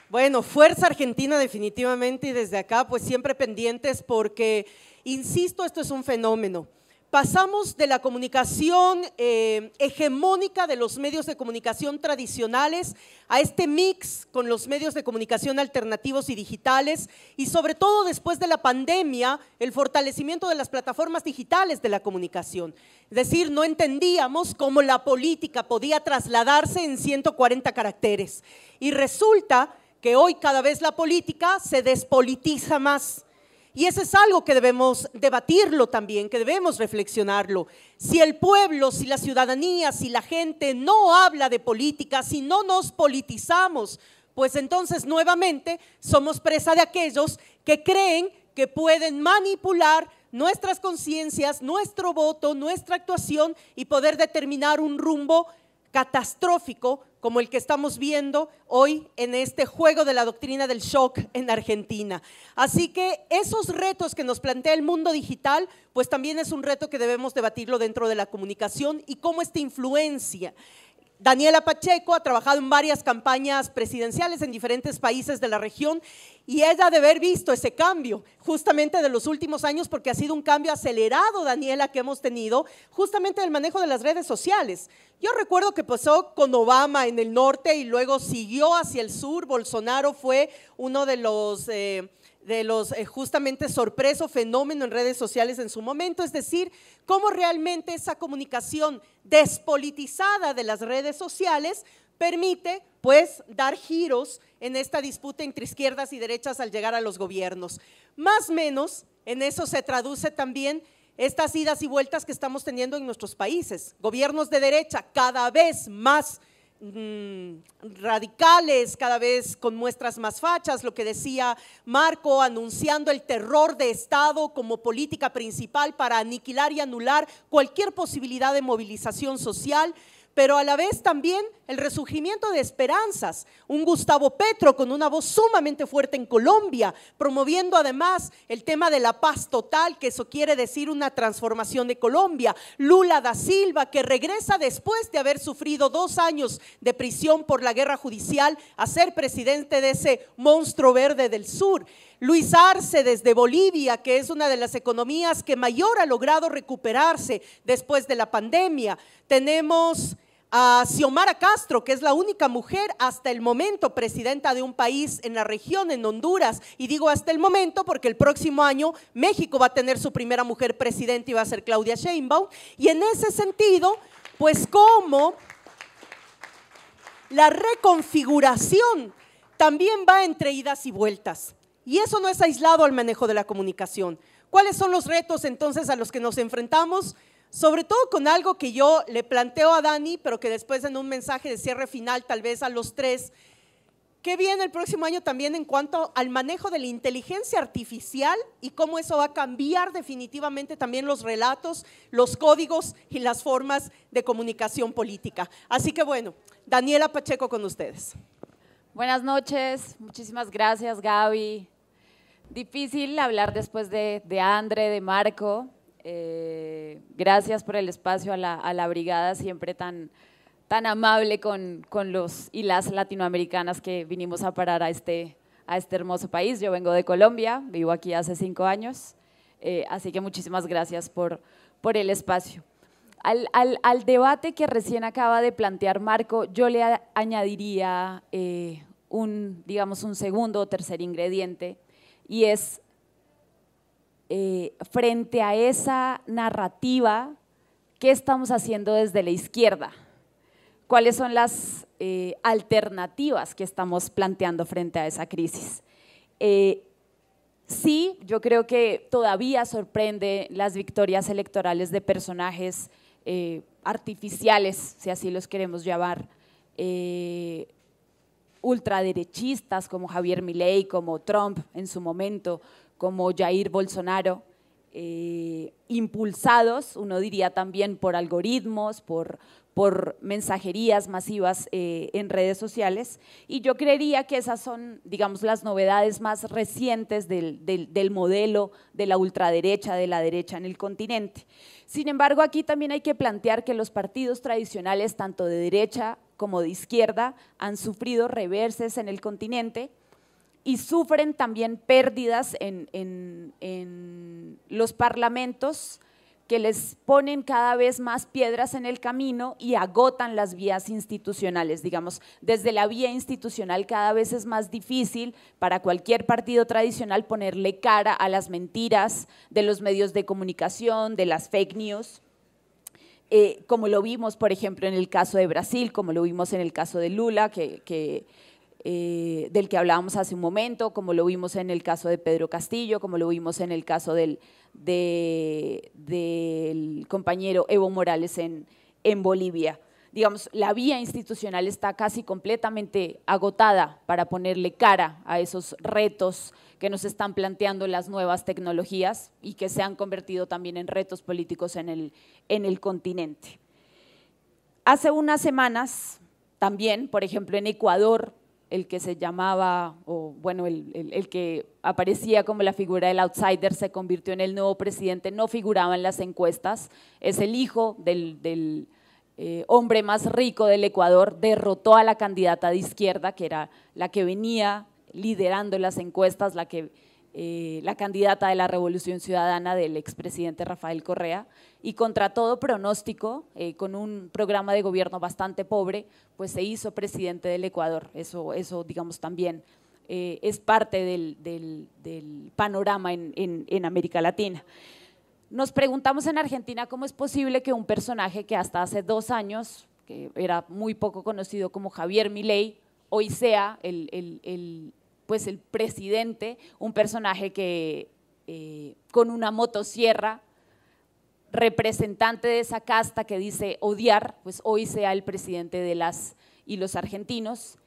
Bueno, fuerza argentina definitivamente y desde acá pues siempre pendientes porque, insisto, esto es un fenómeno pasamos de la comunicación eh, hegemónica de los medios de comunicación tradicionales a este mix con los medios de comunicación alternativos y digitales y sobre todo después de la pandemia el fortalecimiento de las plataformas digitales de la comunicación. Es decir, no entendíamos cómo la política podía trasladarse en 140 caracteres y resulta que hoy cada vez la política se despolitiza más y eso es algo que debemos debatirlo también, que debemos reflexionarlo. Si el pueblo, si la ciudadanía, si la gente no habla de política, si no nos politizamos, pues entonces nuevamente somos presa de aquellos que creen que pueden manipular nuestras conciencias, nuestro voto, nuestra actuación y poder determinar un rumbo catastrófico como el que estamos viendo hoy en este juego de la doctrina del shock en Argentina. Así que esos retos que nos plantea el mundo digital, pues también es un reto que debemos debatirlo dentro de la comunicación y cómo esta influencia Daniela Pacheco ha trabajado en varias campañas presidenciales en diferentes países de la región y ella de haber visto ese cambio justamente de los últimos años porque ha sido un cambio acelerado, Daniela, que hemos tenido justamente el manejo de las redes sociales. Yo recuerdo que pasó con Obama en el norte y luego siguió hacia el sur. Bolsonaro fue uno de los... Eh, de los eh, justamente sorpreso fenómeno en redes sociales en su momento, es decir, cómo realmente esa comunicación despolitizada de las redes sociales permite pues dar giros en esta disputa entre izquierdas y derechas al llegar a los gobiernos. Más o menos en eso se traduce también estas idas y vueltas que estamos teniendo en nuestros países. Gobiernos de derecha cada vez más Mm, radicales, cada vez con muestras más fachas, lo que decía Marco, anunciando el terror de Estado como política principal para aniquilar y anular cualquier posibilidad de movilización social, pero a la vez también el resurgimiento de esperanzas. Un Gustavo Petro con una voz sumamente fuerte en Colombia, promoviendo además el tema de la paz total, que eso quiere decir una transformación de Colombia. Lula da Silva, que regresa después de haber sufrido dos años de prisión por la guerra judicial a ser presidente de ese monstruo verde del sur. Luis Arce desde Bolivia, que es una de las economías que mayor ha logrado recuperarse después de la pandemia. Tenemos a Xiomara Castro, que es la única mujer hasta el momento presidenta de un país en la región, en Honduras. Y digo hasta el momento porque el próximo año México va a tener su primera mujer presidenta y va a ser Claudia Sheinbaum. Y en ese sentido, pues cómo la reconfiguración también va entre idas y vueltas. Y eso no es aislado al manejo de la comunicación. ¿Cuáles son los retos entonces a los que nos enfrentamos? sobre todo con algo que yo le planteo a Dani, pero que después en un mensaje de cierre final, tal vez a los tres, ¿Qué viene el próximo año también en cuanto al manejo de la inteligencia artificial y cómo eso va a cambiar definitivamente también los relatos, los códigos y las formas de comunicación política? Así que bueno, Daniela Pacheco con ustedes. Buenas noches, muchísimas gracias Gaby. Difícil hablar después de, de Andre, de Marco, eh, gracias por el espacio a la, brigada, siempre tan, tan amable con, con, los y las latinoamericanas que vinimos a parar a este, a este hermoso país. Yo vengo de Colombia, vivo aquí hace cinco años, eh, así que muchísimas gracias por, por el espacio. Al, al, debate que recién acaba de plantear Marco, yo le añadiría eh, un, digamos, un segundo o tercer ingrediente, y es eh, frente a esa narrativa, ¿qué estamos haciendo desde la izquierda? ¿Cuáles son las eh, alternativas que estamos planteando frente a esa crisis? Eh, sí, yo creo que todavía sorprende las victorias electorales de personajes artificiales, si así los queremos llamar, ultraderechistas como Javier Milei, como Trump en su momento, como Jair Bolsonaro, eh, impulsados, uno diría también por algoritmos, por, mensajerías masivas eh, en redes sociales. Y yo creería que esas son, digamos, las novedades más recientes del, del, modelo de la ultraderecha, de la derecha en el continente. Sin embargo, aquí también hay que plantear que los partidos tradicionales, tanto de derecha como de izquierda, han sufrido reverses en el continente y sufren también pérdidas en, los parlamentos que les ponen cada vez más piedras en el camino y agotan las vías institucionales. Digamos, desde la vía institucional cada vez es más difícil para cualquier partido tradicional ponerle cara a las mentiras de los medios de comunicación, de las fake news. Eh, como lo vimos, por ejemplo, en el caso de Brasil, como lo vimos en el caso de Lula, que eh, del que hablábamos hace un momento, como lo vimos en el caso de Pedro Castillo, como lo vimos en el caso del, compañero Evo Morales en, Bolivia. Digamos, la vía institucional está casi completamente agotada para ponerle cara a esos retos que nos están planteando las nuevas tecnologías y que se han convertido también en retos políticos en el continente. Hace unas semanas, también, por ejemplo, en Ecuador, el que se llamaba, o bueno, el, que aparecía como la figura del outsider, se convirtió en el nuevo presidente, no figuraba en las encuestas, es el hijo del, eh, hombre más rico del Ecuador, derrotó a la candidata de izquierda, que era la que venía liderando las encuestas, la que eh, la candidata de la Revolución Ciudadana del expresidente Rafael Correa, y contra todo pronóstico, eh, con un programa de gobierno bastante pobre, pues se hizo presidente del Ecuador. Eso, eso digamos, también eh, es parte del, panorama en, América Latina. Nos preguntamos en Argentina cómo es posible que un personaje que hasta hace dos años, que era muy poco conocido como Javier Milei, hoy sea el, pues el presidente, un personaje que eh, con una motosierra, representante de esa casta que dice odiar, pues hoy sea el presidente de las y los argentinos.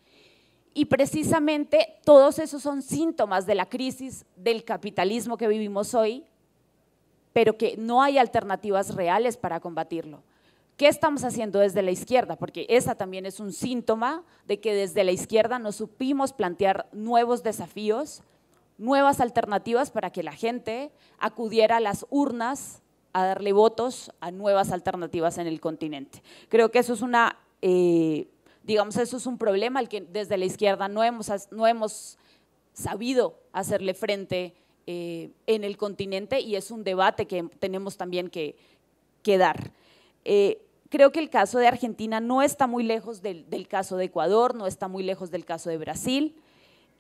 Y precisamente todos esos son síntomas de la crisis del capitalismo que vivimos hoy, pero que no hay alternativas reales para combatirlo. ¿Qué estamos haciendo desde la izquierda? Porque esa también es un síntoma de que desde la izquierda no supimos plantear nuevos desafíos, nuevas alternativas para que la gente acudiera a las urnas a darle votos a nuevas alternativas en el continente. Creo que eso es una, eh, digamos, eso es un problema al que desde la izquierda no hemos, no hemos sabido hacerle frente eh, en el continente y es un debate que tenemos también que, dar. Eh, creo que el caso de Argentina no está muy lejos del, caso de Ecuador, no está muy lejos del caso de Brasil.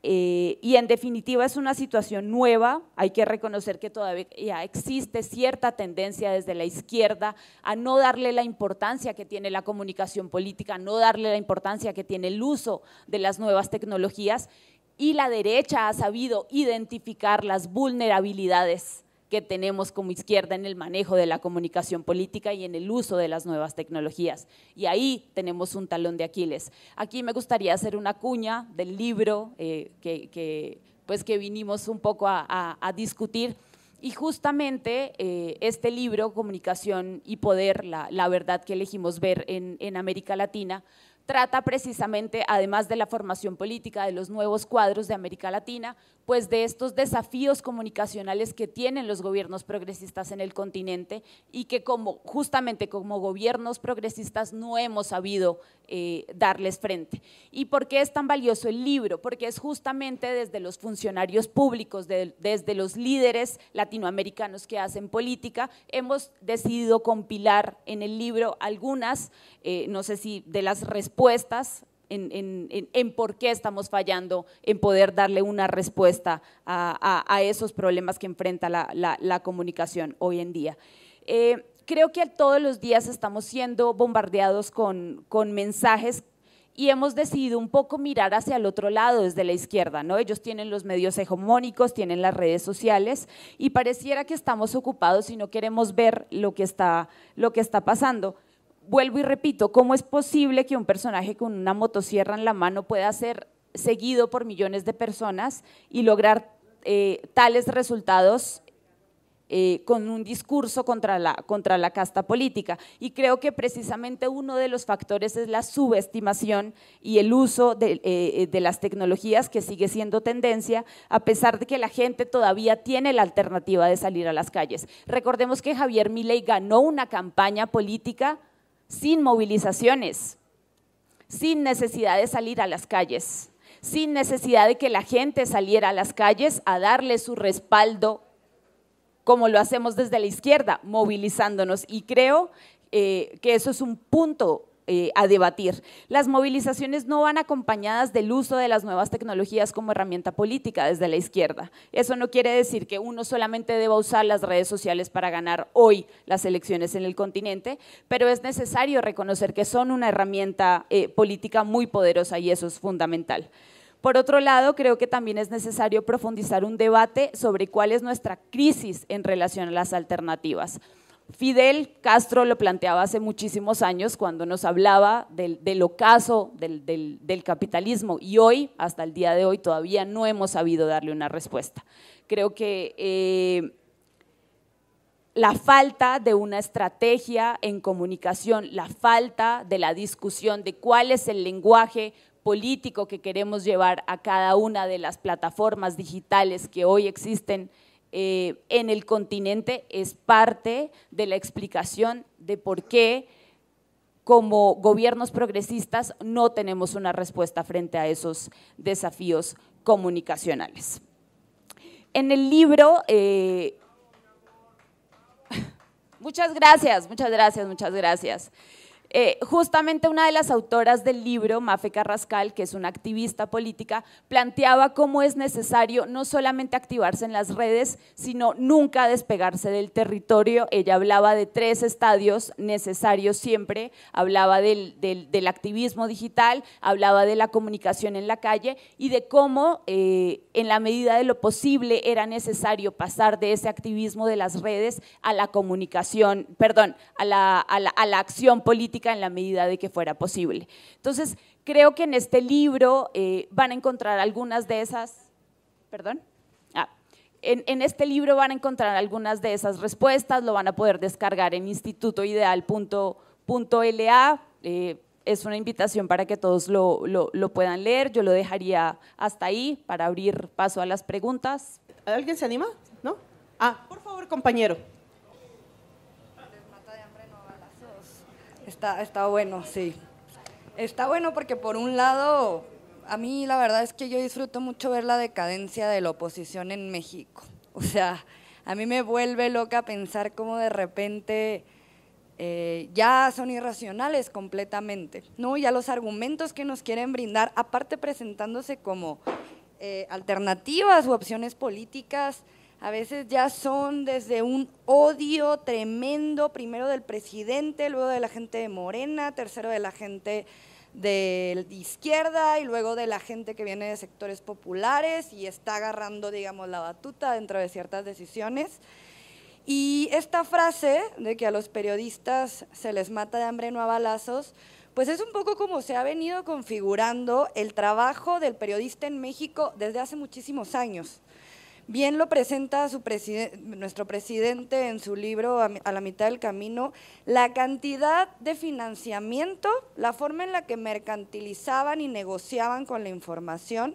Eh, y en definitiva es una situación nueva, hay que reconocer que todavía existe cierta tendencia desde la izquierda a no darle la importancia que tiene la comunicación política, no darle la importancia que tiene el uso de las nuevas tecnologías y la derecha ha sabido identificar las vulnerabilidades que tenemos como izquierda en el manejo de la comunicación política y en el uso de las nuevas tecnologías. Y ahí tenemos un talón de Aquiles. Aquí me gustaría hacer una cuña del libro eh, que, pues que vinimos un poco a, discutir. Y justamente eh, este libro, Comunicación y Poder, la, verdad que elegimos ver en América Latina, trata precisamente, además de la formación política de los nuevos cuadros de América Latina, pues de estos desafíos comunicacionales que tienen los gobiernos progresistas en el continente y que como, justamente como gobiernos progresistas no hemos sabido eh, darles frente. ¿Y por qué es tan valioso el libro? Porque es justamente desde los funcionarios públicos, desde los líderes latinoamericanos que hacen política, hemos decidido compilar en el libro algunas, eh, no sé si de las respuestas en, por qué estamos fallando en poder darle una respuesta a, esos problemas que enfrenta la, comunicación hoy en día. Eh, creo que todos los días estamos siendo bombardeados con, mensajes y hemos decidido un poco mirar hacia el otro lado desde la izquierda, Ellos tienen los medios hegemónicos, tienen las redes sociales y pareciera que estamos ocupados y no queremos ver lo que está, lo que está pasando. Vuelvo y repito, ¿cómo es posible que un personaje con una motosierra en la mano pueda ser seguido por millones de personas y lograr eh, tales resultados eh, con un discurso contra la, casta política. Y creo que precisamente uno de los factores es la subestimación y el uso eh, eh, de, las tecnologías que sigue siendo tendencia, a pesar de que la gente todavía tiene la alternativa de salir a las calles. Recordemos que Javier Milei ganó una campaña política sin movilizaciones, sin necesidad de salir a las calles sin necesidad de que la gente saliera a las calles a darle su respaldo como lo hacemos desde la izquierda, movilizándonos. Y creo eh, que eso es un punto eh, a debatir. Las movilizaciones no van acompañadas del uso de las nuevas tecnologías como herramienta política desde la izquierda. Eso no quiere decir que uno solamente deba usar las redes sociales para ganar hoy las elecciones en el continente, pero es necesario reconocer que son una herramienta eh, política muy poderosa y eso es fundamental. Por otro lado, creo que también es necesario profundizar un debate sobre cuál es nuestra crisis en relación a las alternativas. Fidel Castro lo planteaba hace muchísimos años cuando nos hablaba del, ocaso del, capitalismo y hoy, hasta el día de hoy, todavía no hemos sabido darle una respuesta. Creo que eh, la falta de una estrategia en comunicación, la falta de la discusión de cuál es el lenguaje, político que queremos llevar a cada una de las plataformas digitales que hoy existen eh, en el continente es parte de la explicación de por qué como gobiernos progresistas no tenemos una respuesta frente a esos desafíos comunicacionales. En el libro... Eh, muchas gracias, muchas gracias, muchas gracias. Eh, justamente una de las autoras del libro, Mafe Carrascal, que es una activista política, planteaba cómo es necesario no solamente activarse en las redes, sino nunca despegarse del territorio. Ella hablaba de tres estadios necesarios siempre, hablaba del, activismo digital, hablaba de la comunicación en la calle y de cómo eh, en la medida de lo posible era necesario pasar de ese activismo de las redes a la comunicación, perdón, a a la acción política en la medida de que fuera posible. Entonces, creo que en este libro eh, van a encontrar algunas de esas, perdón, ah, en, este libro van a encontrar algunas de esas respuestas, lo van a poder descargar en institutoideal.la. Eh, es una invitación para que todos lo, lo, puedan leer. Yo lo dejaría hasta ahí para abrir paso a las preguntas. ¿Alguien se anima? ¿No? Ah, por favor, compañero. Está, bueno, sí. Está bueno porque por un lado, a mí la verdad es que yo disfruto mucho ver la decadencia de la oposición en México. O sea, a mí me vuelve loca pensar cómo de repente eh, ya son irracionales completamente, ¿no? Ya los argumentos que nos quieren brindar, aparte presentándose como eh, alternativas u opciones políticas, a veces ya son desde un odio tremendo, primero del presidente, luego de la gente de Morena, tercero de la gente de izquierda y luego de la gente que viene de sectores populares y está agarrando, digamos, la batuta dentro de ciertas decisiones. Y esta frase de que a los periodistas se les mata de hambre no a balazos, pues es un poco como se ha venido configurando el trabajo del periodista en México desde hace muchísimos años. Bien lo presenta su nuestro presidente en su libro A la mitad del camino, la cantidad de financiamiento, la forma en la que mercantilizaban y negociaban con la información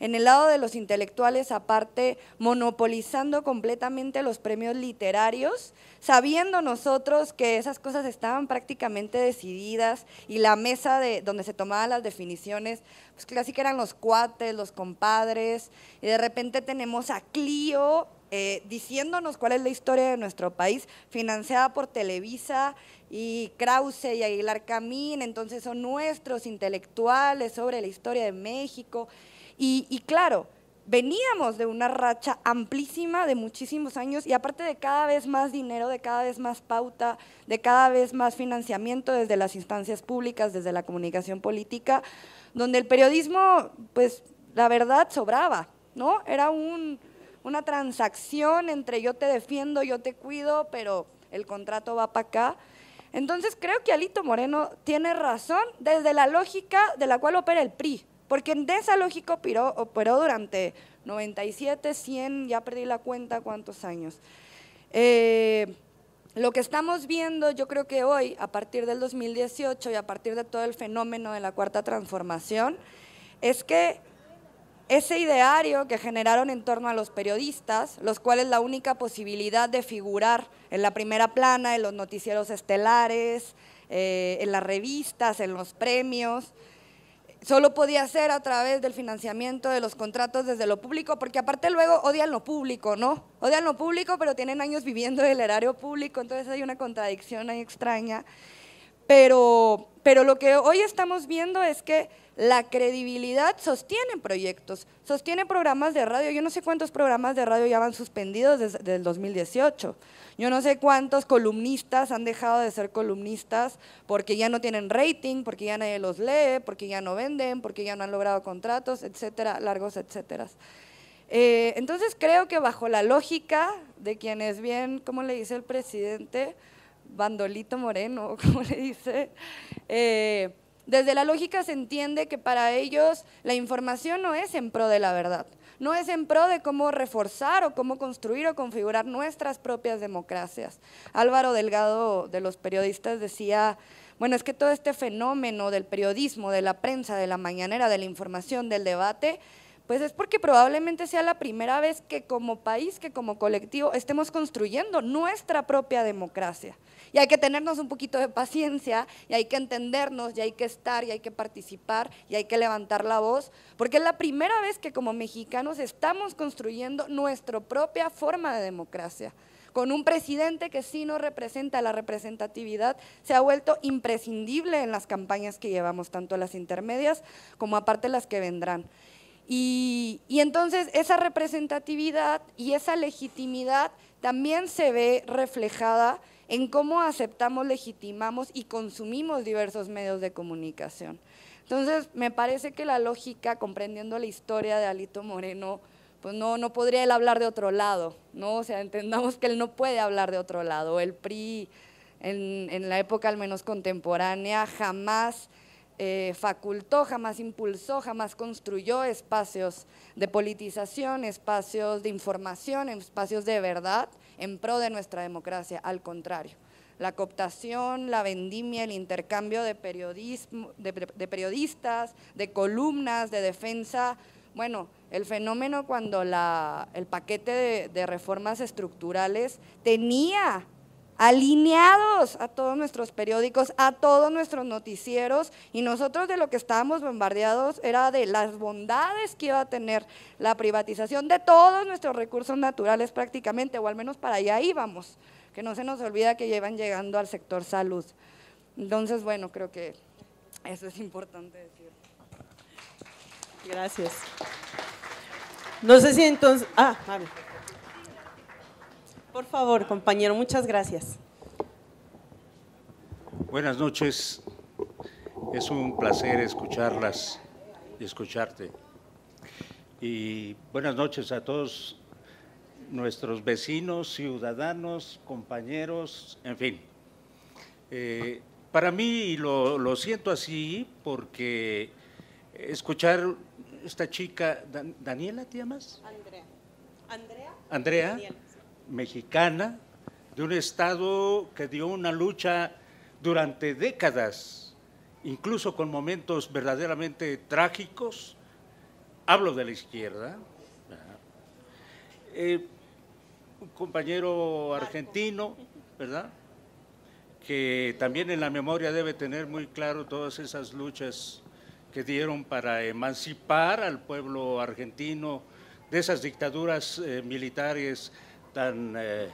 en el lado de los intelectuales aparte monopolizando completamente los premios literarios, sabiendo nosotros que esas cosas estaban prácticamente decididas y la mesa de donde se tomaban las definiciones, pues casi que eran los cuates, los compadres, y de repente tenemos a Clio eh, diciéndonos cuál es la historia de nuestro país, financiada por Televisa y Krause y Aguilar Camín, entonces son nuestros intelectuales sobre la historia de México y, claro, veníamos de una racha amplísima de muchísimos años y aparte de cada vez más dinero, de cada vez más pauta, de cada vez más financiamiento desde las instancias públicas, desde la comunicación política, donde el periodismo, pues la verdad sobraba, ¿no? Era una transacción entre yo te defiendo, yo te cuido, pero el contrato va para acá. Entonces creo que Alito Moreno tiene razón desde la lógica de la cual opera el PRI, porque en esa operó, operó durante 97, 100, ya perdí la cuenta cuántos años. Eh, lo que estamos viendo, yo creo que hoy, a partir del 2018 y a partir de todo el fenómeno de la cuarta transformación, es que ese ideario que generaron en torno a los periodistas, los cuales la única posibilidad de figurar en la primera plana, en los noticieros estelares, eh, en las revistas, en los premios, solo podía ser a través del financiamiento de los contratos desde lo público, porque aparte luego odian lo público, ¿no? Odian lo público, pero tienen años viviendo del erario público, entonces hay una contradicción ahí extraña. Pero, lo que hoy estamos viendo es que la credibilidad sostiene proyectos, sostiene programas de radio. Yo no sé cuántos programas de radio ya van suspendidos desde el 2018. Yo no sé cuántos columnistas han dejado de ser columnistas porque ya no tienen rating, porque ya nadie los lee, porque ya no venden, porque ya no han logrado contratos, etcétera, largos, etcétera. Eh, entonces creo que bajo la lógica de quienes bien, como le dice el presidente, bandolito moreno, como le dice, eh, desde la lógica se entiende que para ellos la información no es en pro de la verdad no es en pro de cómo reforzar o cómo construir o configurar nuestras propias democracias. Álvaro Delgado de los periodistas decía, bueno, es que todo este fenómeno del periodismo, de la prensa, de la mañanera, de la información, del debate, pues es porque probablemente sea la primera vez que como país, que como colectivo, estemos construyendo nuestra propia democracia. Y hay que tenernos un poquito de paciencia, y hay que entendernos, y hay que estar, y hay que participar, y hay que levantar la voz, porque es la primera vez que como mexicanos estamos construyendo nuestra propia forma de democracia con un presidente que sí nos representa la representatividad, se ha vuelto imprescindible en las campañas que llevamos, tanto las intermedias como aparte las que vendrán. Y, entonces esa representatividad y esa legitimidad también se ve reflejada en cómo aceptamos, legitimamos y consumimos diversos medios de comunicación. Entonces, me parece que la lógica, comprendiendo la historia de Alito Moreno, pues no, no podría él hablar de otro lado, ¿no? O sea, entendamos que él no puede hablar de otro lado. El PRI, en, en la época al menos contemporánea, jamás eh, facultó, jamás impulsó, jamás construyó espacios de politización, espacios de información, espacios de verdad en pro de nuestra democracia, al contrario. La cooptación, la vendimia, el intercambio de, periodismo, de, periodistas, de columnas, de defensa, bueno, el fenómeno cuando la, el paquete de reformas estructurales tenía alineados a todos nuestros periódicos, a todos nuestros noticieros, y nosotros de lo que estábamos bombardeados era de las bondades que iba a tener la privatización de todos nuestros recursos naturales prácticamente, o al menos para allá íbamos, que no se nos olvida que llevan llegando al sector salud. Entonces, bueno, creo que eso es importante decir. Gracias. No sé si entonces… Ah, por favor, compañero, muchas gracias. Buenas noches. Es un placer escucharlas y escucharte. Y buenas noches a todos nuestros vecinos, ciudadanos, compañeros, en fin. Eh, para mí, lo, lo siento así porque escuchar esta chica, ¿Daniela te llamas? Andrea. Andrea. Andrea mexicana, de un Estado que dio una lucha durante décadas, incluso con momentos verdaderamente trágicos. Hablo de la izquierda. Eh, un compañero argentino, ¿verdad? Que también en la memoria debe tener muy claro todas esas luchas que dieron para emancipar al pueblo argentino de esas dictaduras eh, militares tan eh,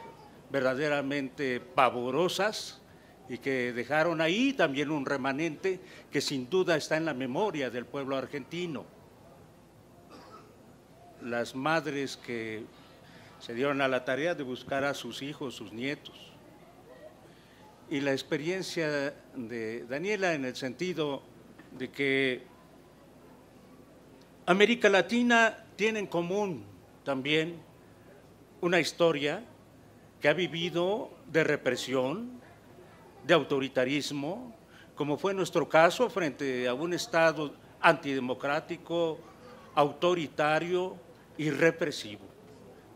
verdaderamente pavorosas y que dejaron ahí también un remanente que sin duda está en la memoria del pueblo argentino. Las madres que se dieron a la tarea de buscar a sus hijos, sus nietos. Y la experiencia de Daniela en el sentido de que América Latina tiene en común también una historia que ha vivido de represión, de autoritarismo, como fue nuestro caso frente a un Estado antidemocrático, autoritario y represivo.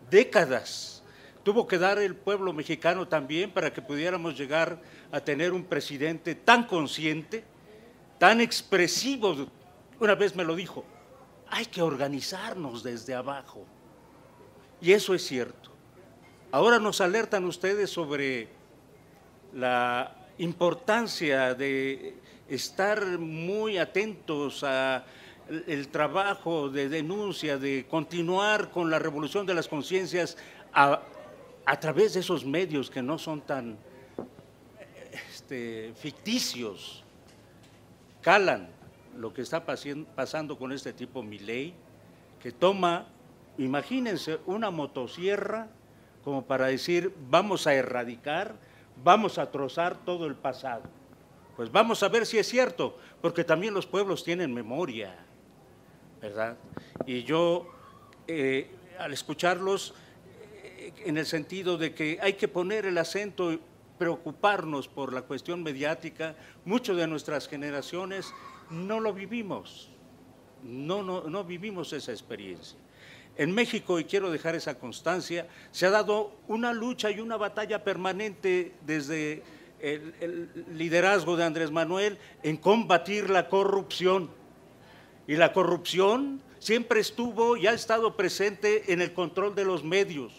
Décadas tuvo que dar el pueblo mexicano también para que pudiéramos llegar a tener un presidente tan consciente, tan expresivo. Una vez me lo dijo, hay que organizarnos desde abajo. Y eso es cierto. Ahora nos alertan ustedes sobre la importancia de estar muy atentos a el trabajo de denuncia, de continuar con la revolución de las conciencias a, través de esos medios que no son tan este, ficticios, calan lo que está pasando con este tipo Miley, que toma, imagínense, una motosierra como para decir, vamos a erradicar, vamos a trozar todo el pasado. Pues vamos a ver si es cierto, porque también los pueblos tienen memoria, ¿verdad? Y yo, eh, al escucharlos, eh, en el sentido de que hay que poner el acento, y preocuparnos por la cuestión mediática, muchas de nuestras generaciones no lo vivimos, no, no vivimos esa experiencia. En México, y quiero dejar esa constancia, se ha dado una lucha y una batalla permanente desde el, liderazgo de Andrés Manuel en combatir la corrupción. Y la corrupción siempre estuvo y ha estado presente en el control de los medios.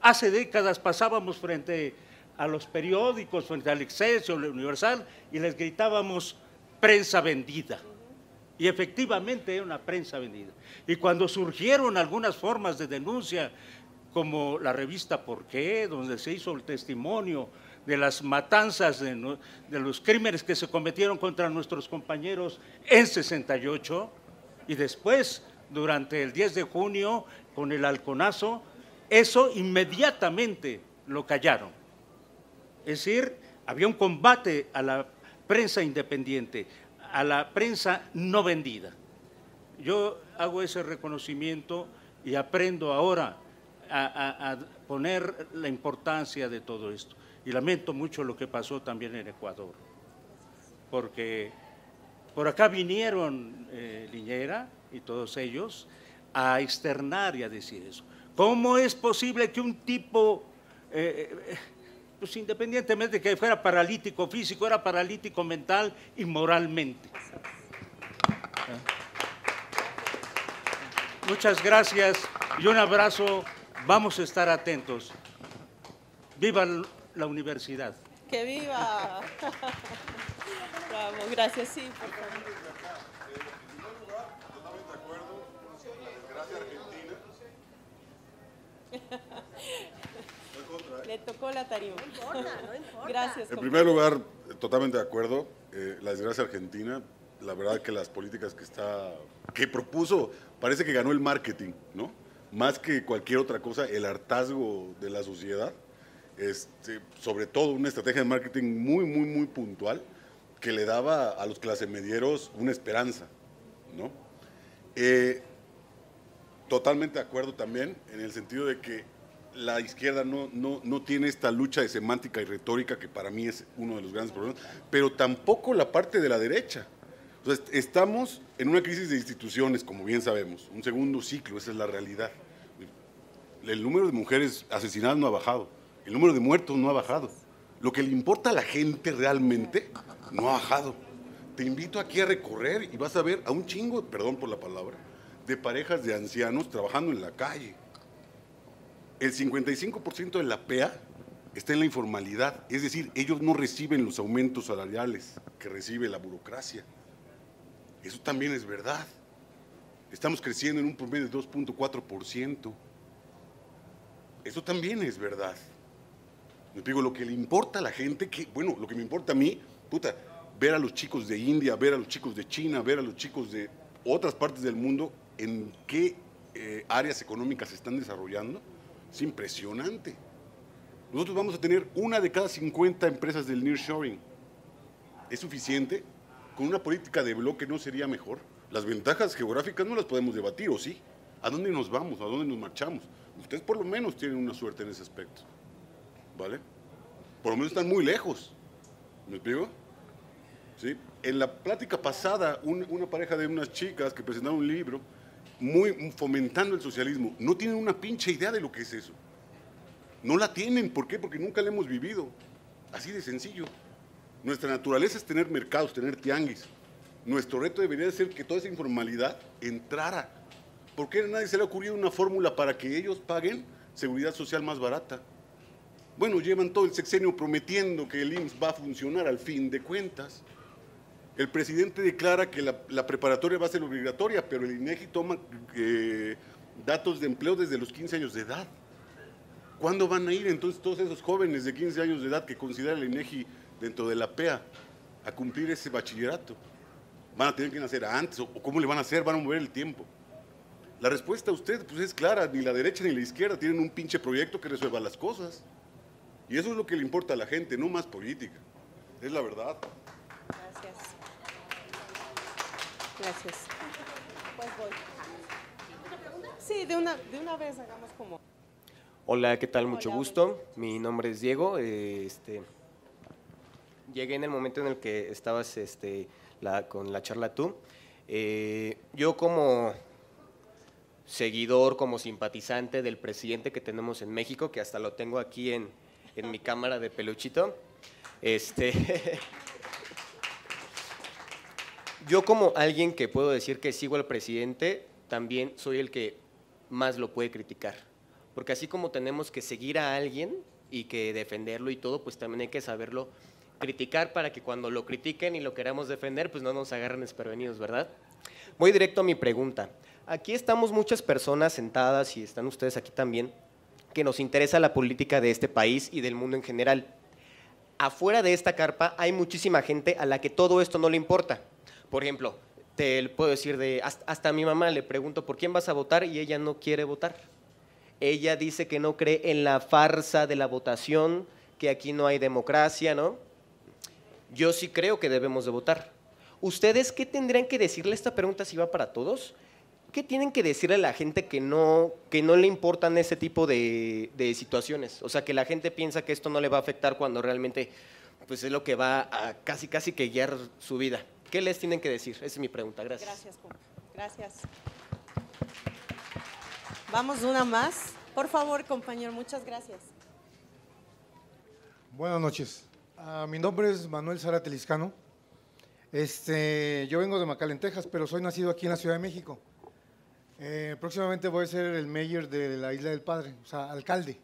Hace décadas pasábamos frente a los periódicos, frente al Exceso, al Universal, y les gritábamos prensa vendida. Y efectivamente era una prensa vendida. Y cuando surgieron algunas formas de denuncia, como la revista Por qué, donde se hizo el testimonio de las matanzas, de, de los crímenes que se cometieron contra nuestros compañeros en 68, y después, durante el 10 de junio, con el halconazo, eso inmediatamente lo callaron. Es decir, había un combate a la prensa independiente a la prensa no vendida. Yo hago ese reconocimiento y aprendo ahora a, poner la importancia de todo esto. Y lamento mucho lo que pasó también en Ecuador, porque por acá vinieron eh, Liñera y todos ellos a externar y a decir eso. ¿Cómo es posible que un tipo... Eh, eh, pues independientemente de que fuera paralítico físico, era paralítico mental y moralmente. ¿Eh? Muchas gracias y un abrazo. Vamos a estar atentos. Viva la universidad. Que viva. Vamos, gracias, sí, Le tocó la tarima. No importa, no Gracias. En primer lugar, totalmente de acuerdo. Eh, la desgracia argentina, la verdad que las políticas que está, que propuso, parece que ganó el marketing, ¿no? Más que cualquier otra cosa, el hartazgo de la sociedad. Este, sobre todo una estrategia de marketing muy, muy, muy puntual que le daba a los clasemedieros una esperanza, ¿no? Eh, totalmente de acuerdo también en el sentido de que la izquierda no, tiene esta lucha de semántica y retórica que para mí es uno de los grandes problemas, pero tampoco la parte de la derecha. estamos en una crisis de instituciones, como bien sabemos, un segundo ciclo, esa es la realidad. El número de mujeres asesinadas no ha bajado, el número de muertos no ha bajado. Lo que le importa a la gente realmente no ha bajado. Te invito aquí a recorrer y vas a ver a un chingo, perdón por la palabra, de parejas de ancianos trabajando en la calle el 55% de la PEA está en la informalidad, es decir, ellos no reciben los aumentos salariales que recibe la burocracia. Eso también es verdad. Estamos creciendo en un promedio de 2.4%. Eso también es verdad. digo, lo que le importa a la gente, que, bueno, lo que me importa a mí, puta, ver a los chicos de India, ver a los chicos de China, ver a los chicos de otras partes del mundo, en qué eh, áreas económicas se están desarrollando es impresionante. Nosotros vamos a tener una de cada 50 empresas del nearshoring. ¿Es suficiente? ¿Con una política de bloque no sería mejor? Las ventajas geográficas no las podemos debatir, ¿o sí? ¿A dónde nos vamos? ¿A dónde nos marchamos? Ustedes por lo menos tienen una suerte en ese aspecto. ¿Vale? Por lo menos están muy lejos. ¿Me explico? ¿Sí? En la plática pasada, una pareja de unas chicas que presentaron un libro muy fomentando el socialismo, no tienen una pinche idea de lo que es eso. No la tienen, ¿por qué? Porque nunca la hemos vivido. Así de sencillo. Nuestra naturaleza es tener mercados, tener tianguis. Nuestro reto debería ser que toda esa informalidad entrara. ¿Por qué a nadie se le ha ocurrido una fórmula para que ellos paguen seguridad social más barata? Bueno, llevan todo el sexenio prometiendo que el IMSS va a funcionar al fin de cuentas. El presidente declara que la, preparatoria va a ser obligatoria, pero el INEGI toma eh, datos de empleo desde los 15 años de edad. ¿Cuándo van a ir entonces todos esos jóvenes de 15 años de edad que considera el INEGI dentro de la PEA a cumplir ese bachillerato? ¿Van a tener que nacer antes o cómo le van a hacer? ¿Van a mover el tiempo? La respuesta a usted pues, es clara, ni la derecha ni la izquierda tienen un pinche proyecto que resuelva las cosas. Y eso es lo que le importa a la gente, no más política. Es la verdad. Gracias. Pues voy. Sí, de una, de una vez hagamos como. Hola, ¿qué tal? Mucho gusto. Mi nombre es Diego. Este, llegué en el momento en el que estabas este, con la charla tú. Eh, yo como seguidor, como simpatizante del presidente que tenemos en México, que hasta lo tengo aquí en, en mi cámara de peluchito, este, Yo como alguien que puedo decir que sigo al presidente, también soy el que más lo puede criticar. Porque así como tenemos que seguir a alguien y que defenderlo y todo, pues también hay que saberlo criticar para que cuando lo critiquen y lo queramos defender, pues no nos agarren desprevenidos, ¿verdad? Voy directo a mi pregunta. Aquí estamos muchas personas sentadas y están ustedes aquí también, que nos interesa la política de este país y del mundo en general. Afuera de esta carpa hay muchísima gente a la que todo esto no le importa. Por ejemplo, te puedo decir de, hasta, a mi mamá le pregunto, ¿por quién vas a votar? Y ella no quiere votar. Ella dice que no cree en la farsa de la votación, que aquí no hay democracia, ¿no? Yo sí creo que debemos de votar. ¿Ustedes qué tendrían que decirle? Esta pregunta si va para todos. ¿Qué tienen que decirle a la gente que no, que no le importan ese tipo de, situaciones? O sea, que la gente piensa que esto no le va a afectar cuando realmente pues, es lo que va a casi, casi que guiar su vida. ¿Qué les tienen que decir? Esa es mi pregunta. Gracias. Gracias, Juan. Gracias. Vamos una más. Por favor, compañero, muchas gracias. Buenas noches. Ah, mi nombre es Manuel Sara Teliscano. Este, yo vengo de en Texas, pero soy nacido aquí en la Ciudad de México. Eh, próximamente voy a ser el mayor de la Isla del Padre, o sea, alcalde.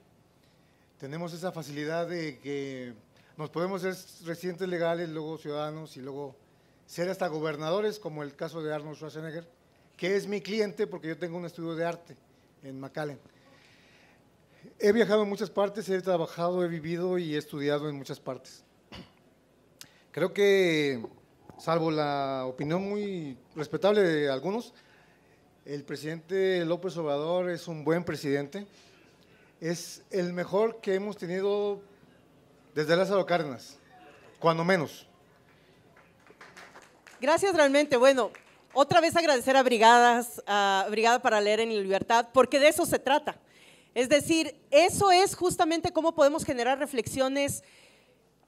Tenemos esa facilidad de que nos podemos ser residentes legales, luego ciudadanos y luego ser hasta gobernadores, como el caso de Arnold Schwarzenegger, que es mi cliente porque yo tengo un estudio de arte en McAllen. He viajado en muchas partes, he trabajado, he vivido y he estudiado en muchas partes. Creo que, salvo la opinión muy respetable de algunos, el presidente López Obrador es un buen presidente. Es el mejor que hemos tenido desde Lázaro Cárdenas, cuando menos. Gracias realmente. Bueno, otra vez agradecer a Brigadas, a Brigada para Leer en Libertad, porque de eso se trata. Es decir, eso es justamente cómo podemos generar reflexiones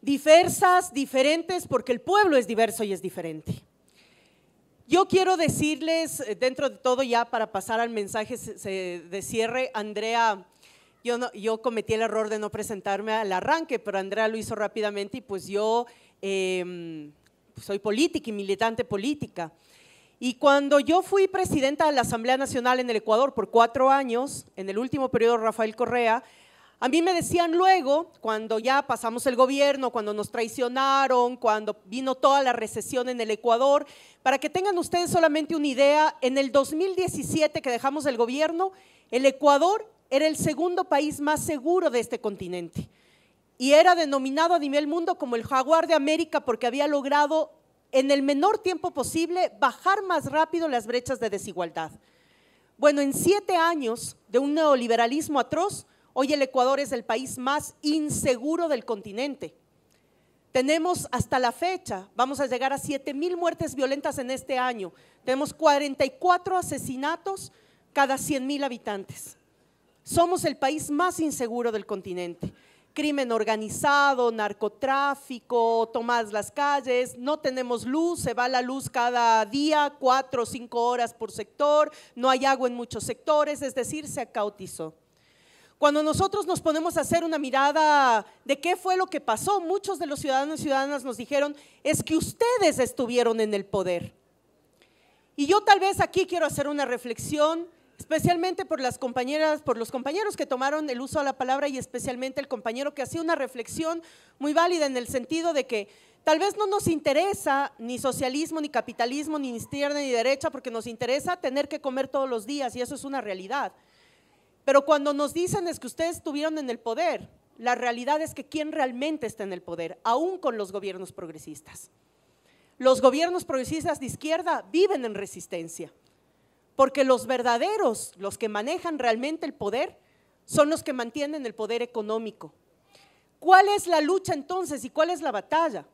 diversas, diferentes, porque el pueblo es diverso y es diferente. Yo quiero decirles, eh, dentro de todo ya para pasar al mensaje de cierre, Andrea, yo, cometí el error de no presentarme al arranque, pero Andrea lo hizo rápidamente y pues yo em, soy política y militante política. Y cuando yo fui presidenta de la Asamblea Nacional en el Ecuador por cuatro años, en el último periodo Rafael Correa, a mí me decían luego, cuando ya pasamos el gobierno, cuando nos traicionaron, cuando vino toda la recesión en el Ecuador, para que tengan ustedes solamente una idea, en el 2017 que dejamos el gobierno, el Ecuador era el segundo país más seguro de este continente y era denominado a nivel mundo como el jaguar de América porque había logrado en el menor tiempo posible bajar más rápido las brechas de desigualdad. Bueno, en siete años de un neoliberalismo atroz, hoy el Ecuador es el país más inseguro del continente. Tenemos hasta la fecha, vamos a llegar a 7 mil muertes violentas en este año. Tenemos 44 asesinatos cada 100 mil habitantes. Somos el país más inseguro del continente crimen organizado, narcotráfico, tomadas las calles, no tenemos luz, se va la luz cada día, cuatro o cinco horas por sector, no hay agua en muchos sectores, es decir, se acautizó. Cuando nosotros nos ponemos a hacer una mirada de qué fue lo que pasó, muchos de los ciudadanos y ciudadanas nos dijeron, es que ustedes estuvieron en el poder. Y yo tal vez aquí quiero hacer una reflexión especialmente por las compañeras, por los compañeros que tomaron el uso de la palabra y especialmente el compañero que hacía una reflexión muy válida en el sentido de que tal vez no nos interesa ni socialismo, ni capitalismo, ni izquierda, ni derecha, porque nos interesa tener que comer todos los días y eso es una realidad. Pero cuando nos dicen es que ustedes tuvieron en el poder, la realidad es que quién realmente está en el poder, aún con los gobiernos progresistas. Los gobiernos progresistas de izquierda viven en resistencia. Porque los verdaderos, los que manejan realmente el poder, son los que mantienen el poder económico. ¿Cuál es la lucha entonces y cuál es la batalla?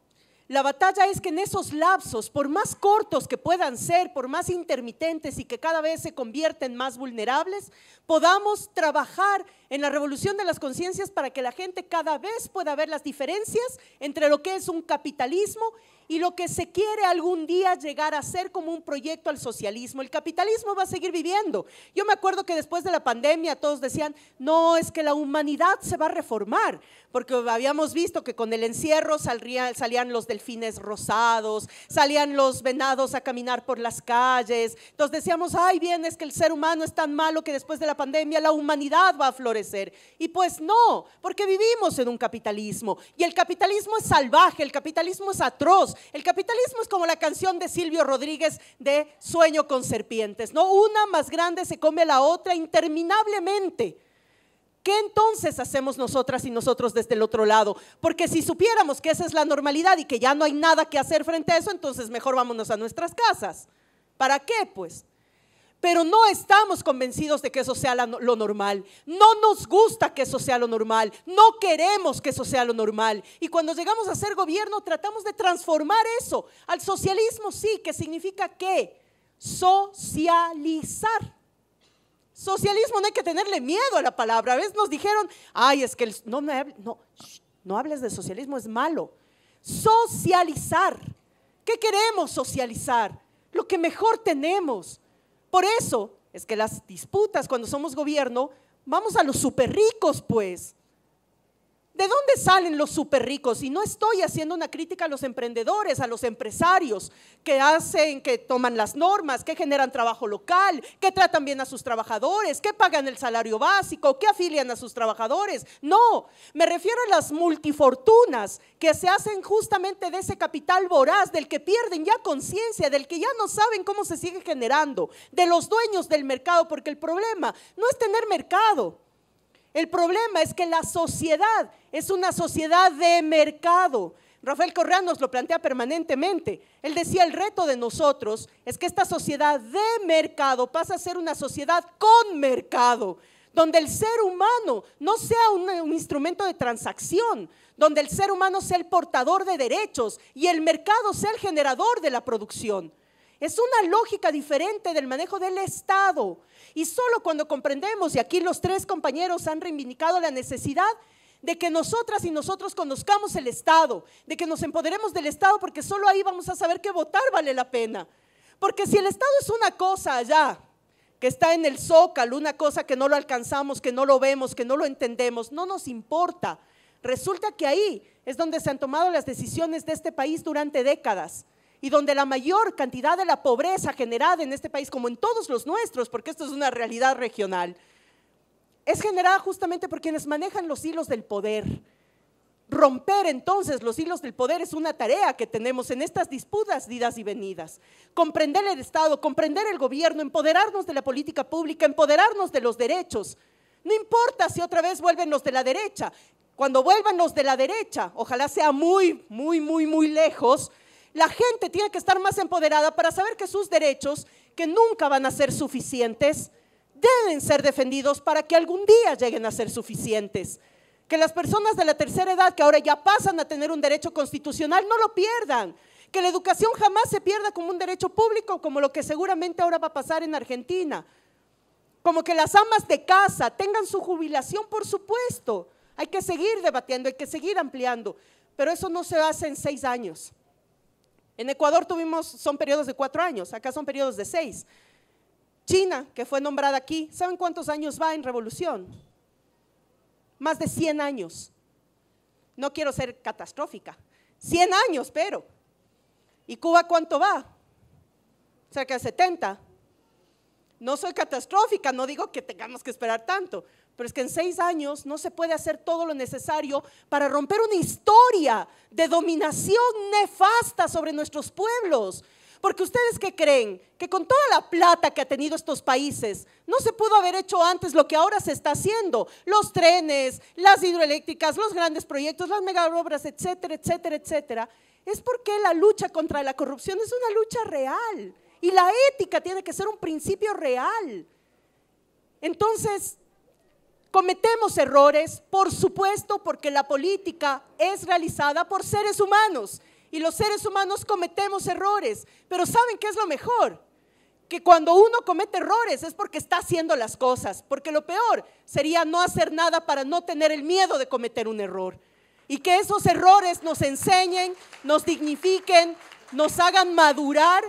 La batalla es que en esos lapsos, por más cortos que puedan ser, por más intermitentes y que cada vez se convierten más vulnerables, podamos trabajar en la revolución de las conciencias para que la gente cada vez pueda ver las diferencias entre lo que es un capitalismo y lo que se quiere algún día llegar a ser como un proyecto al socialismo. El capitalismo va a seguir viviendo. Yo me acuerdo que después de la pandemia todos decían, no, es que la humanidad se va a reformar, porque habíamos visto que con el encierro salían, salían los delfines rosados, salían los venados a caminar por las calles. Entonces decíamos, ay bien, es que el ser humano es tan malo que después de la pandemia la humanidad va a florecer. Y pues no, porque vivimos en un capitalismo. Y el capitalismo es salvaje, el capitalismo es atroz el capitalismo es como la canción de Silvio Rodríguez de Sueño con serpientes, ¿no? Una más grande se come la otra interminablemente. ¿Qué entonces hacemos nosotras y nosotros desde el otro lado? Porque si supiéramos que esa es la normalidad y que ya no hay nada que hacer frente a eso, entonces mejor vámonos a nuestras casas. ¿Para qué? Pues pero no estamos convencidos de que eso sea lo normal. No nos gusta que eso sea lo normal. No queremos que eso sea lo normal. Y cuando llegamos a ser gobierno tratamos de transformar eso al socialismo, sí, que significa qué? socializar. Socialismo no hay que tenerle miedo a la palabra. A veces nos dijeron, ay, es que no, no, no hables de socialismo, es malo. Socializar. ¿Qué queremos socializar? Lo que mejor tenemos. Por eso es que las disputas cuando somos gobierno, vamos a los super ricos, pues. ¿De dónde salen los super ricos? Y no estoy haciendo una crítica a los emprendedores, a los empresarios que hacen, que toman las normas, que generan trabajo local, que tratan bien a sus trabajadores, que pagan el salario básico, que afilian a sus trabajadores. No, me refiero a las multifortunas que se hacen justamente de ese capital voraz, del que pierden ya conciencia, del que ya no saben cómo se sigue generando, de los dueños del mercado, porque el problema no es tener mercado. El problema es que la sociedad es una sociedad de mercado. Rafael Correa nos lo plantea permanentemente. Él decía, el reto de nosotros es que esta sociedad de mercado pasa a ser una sociedad con mercado, donde el ser humano no sea un, instrumento de transacción, donde el ser humano sea el portador de derechos y el mercado sea el generador de la producción. Es una lógica diferente del manejo del Estado. Y solo cuando comprendemos, y aquí los tres compañeros han reivindicado la necesidad de que nosotras y nosotros conozcamos el Estado, de que nos empoderemos del Estado, porque solo ahí vamos a saber que votar vale la pena. Porque si el Estado es una cosa allá, que está en el zócalo, una cosa que no lo alcanzamos, que no lo vemos, que no lo entendemos, no nos importa. Resulta que ahí es donde se han tomado las decisiones de este país durante décadas y donde la mayor cantidad de la pobreza generada en este país, como en todos los nuestros, porque esto es una realidad regional, es generada justamente por quienes manejan los hilos del poder. Romper entonces los hilos del poder es una tarea que tenemos en estas disputas didas y venidas. Comprender el Estado, comprender el gobierno, empoderarnos de la política pública, empoderarnos de los derechos. No importa si otra vez vuelven los de la derecha. Cuando vuelvan los de la derecha, ojalá sea muy, muy, muy, muy lejos, la gente tiene que estar más empoderada para saber que sus derechos, que nunca van a ser suficientes, deben ser defendidos para que algún día lleguen a ser suficientes. Que las personas de la tercera edad que ahora ya pasan a tener un derecho constitucional no lo pierdan. Que la educación jamás se pierda como un derecho público, como lo que seguramente ahora va a pasar en Argentina. Como que las amas de casa tengan su jubilación, por supuesto. Hay que seguir debatiendo, hay que seguir ampliando. Pero eso no se hace en seis años. En Ecuador tuvimos, son periodos de cuatro años, acá son periodos de seis. China, que fue nombrada aquí, ¿saben cuántos años va en revolución? Más de 100 años. No quiero ser catastrófica. 100 años, pero. ¿Y Cuba cuánto va? Cerca de 70. No soy catastrófica, no digo que tengamos que esperar tanto, pero es que en seis años no se puede hacer todo lo necesario para romper una historia de dominación nefasta sobre nuestros pueblos. Porque ustedes que creen que con toda la plata que ha tenido estos países, no se pudo haber hecho antes lo que ahora se está haciendo, los trenes, las hidroeléctricas, los grandes proyectos, las megaobras, etcétera, etcétera, etcétera, es porque la lucha contra la corrupción es una lucha real y la ética tiene que ser un principio real. Entonces, Cometemos errores, por supuesto, porque la política es realizada por seres humanos y los seres humanos cometemos errores, pero ¿saben qué es lo mejor? Que cuando uno comete errores es porque está haciendo las cosas, porque lo peor sería no hacer nada para no tener el miedo de cometer un error. Y que esos errores nos enseñen, nos dignifiquen, nos hagan madurar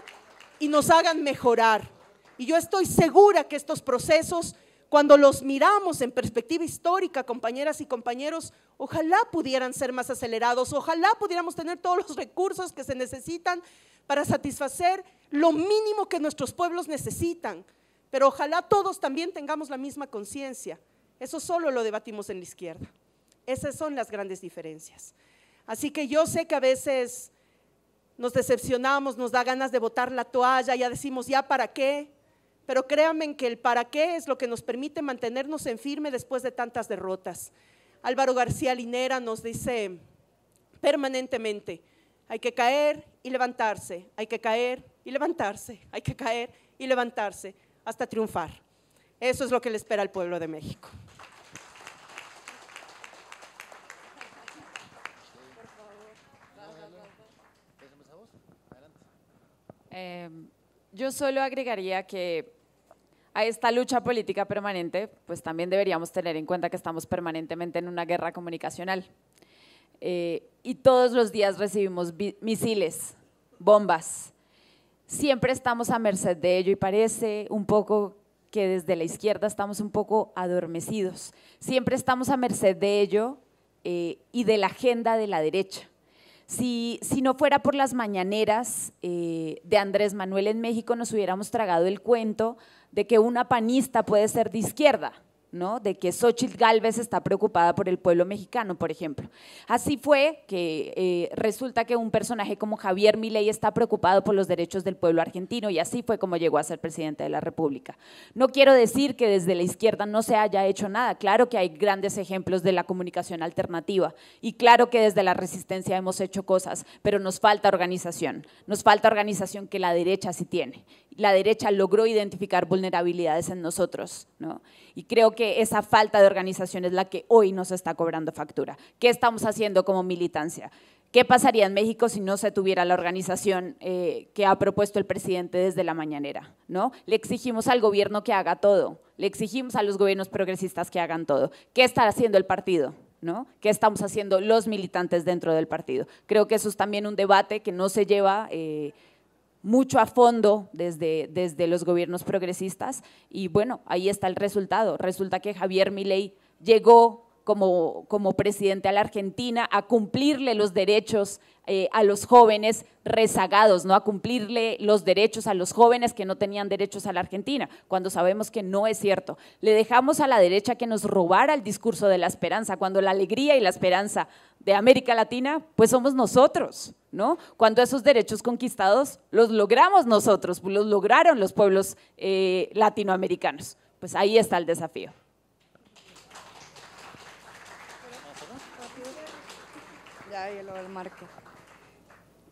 y nos hagan mejorar. Y yo estoy segura que estos procesos cuando los miramos en perspectiva histórica, compañeras y compañeros, ojalá pudieran ser más acelerados, ojalá pudiéramos tener todos los recursos que se necesitan para satisfacer lo mínimo que nuestros pueblos necesitan, pero ojalá todos también tengamos la misma conciencia. Eso solo lo debatimos en la izquierda. Esas son las grandes diferencias. Así que yo sé que a veces nos decepcionamos, nos da ganas de botar la toalla, ya decimos, ¿ya para qué? Pero créanme que el para qué es lo que nos permite mantenernos en firme después de tantas derrotas. Álvaro García Linera nos dice permanentemente, hay que caer y levantarse, hay que caer y levantarse, hay que caer y levantarse hasta triunfar. Eso es lo que le espera al pueblo de México. Em, yo solo agregaría que a esta lucha política permanente, pues también deberíamos tener en cuenta que estamos permanentemente en una guerra comunicacional. Eh, y todos los días recibimos misiles, bombas. Siempre estamos a merced de ello y parece un poco que desde la izquierda estamos un poco adormecidos. Siempre estamos a merced de ello eh, y de la agenda de la derecha. Si, no fuera por las mañaneras eh, de Andrés Manuel en México, nos hubiéramos tragado el cuento de que una panista puede ser de izquierda, ¿no? De que Xochitl Gálvez está preocupada por el pueblo mexicano, por ejemplo. Así fue que eh, resulta que un personaje como Javier Milei está preocupado por los derechos del pueblo argentino y así fue como llegó a ser presidente de la República. No quiero decir que desde la izquierda no se haya hecho nada, claro que hay grandes ejemplos de la comunicación alternativa y claro que desde la resistencia hemos hecho cosas, pero nos falta organización, nos falta organización que la derecha sí tiene la derecha logró identificar vulnerabilidades en nosotros. Y creo que esa falta de organización es la que hoy nos está cobrando factura. ¿Qué estamos haciendo como militancia? ¿Qué pasaría en México si no se tuviera la organización eh, que ha propuesto el presidente desde la mañanera? ¿no? Le exigimos al gobierno que haga todo, le exigimos a los gobiernos progresistas que hagan todo. ¿Qué está haciendo el partido? ¿no? ¿Qué estamos haciendo los militantes dentro del partido? Creo que eso es también un debate que no se lleva. Eh, mucho a fondo desde, los gobiernos progresistas y bueno, ahí está el resultado. Resulta que Javier Milei llegó como, presidente a la Argentina a cumplirle los derechos eh, a los jóvenes rezagados, ¿no? a cumplirle los derechos a los jóvenes que no tenían derechos a la Argentina, cuando sabemos que no es cierto. Le dejamos a la derecha que nos robara el discurso de la esperanza, cuando la alegría y la esperanza de América Latina, pues somos nosotros, ¿no? Cuando esos derechos conquistados los logramos nosotros, los lograron los pueblos eh, latinoamericanos. Pues ahí está el desafío. Marco.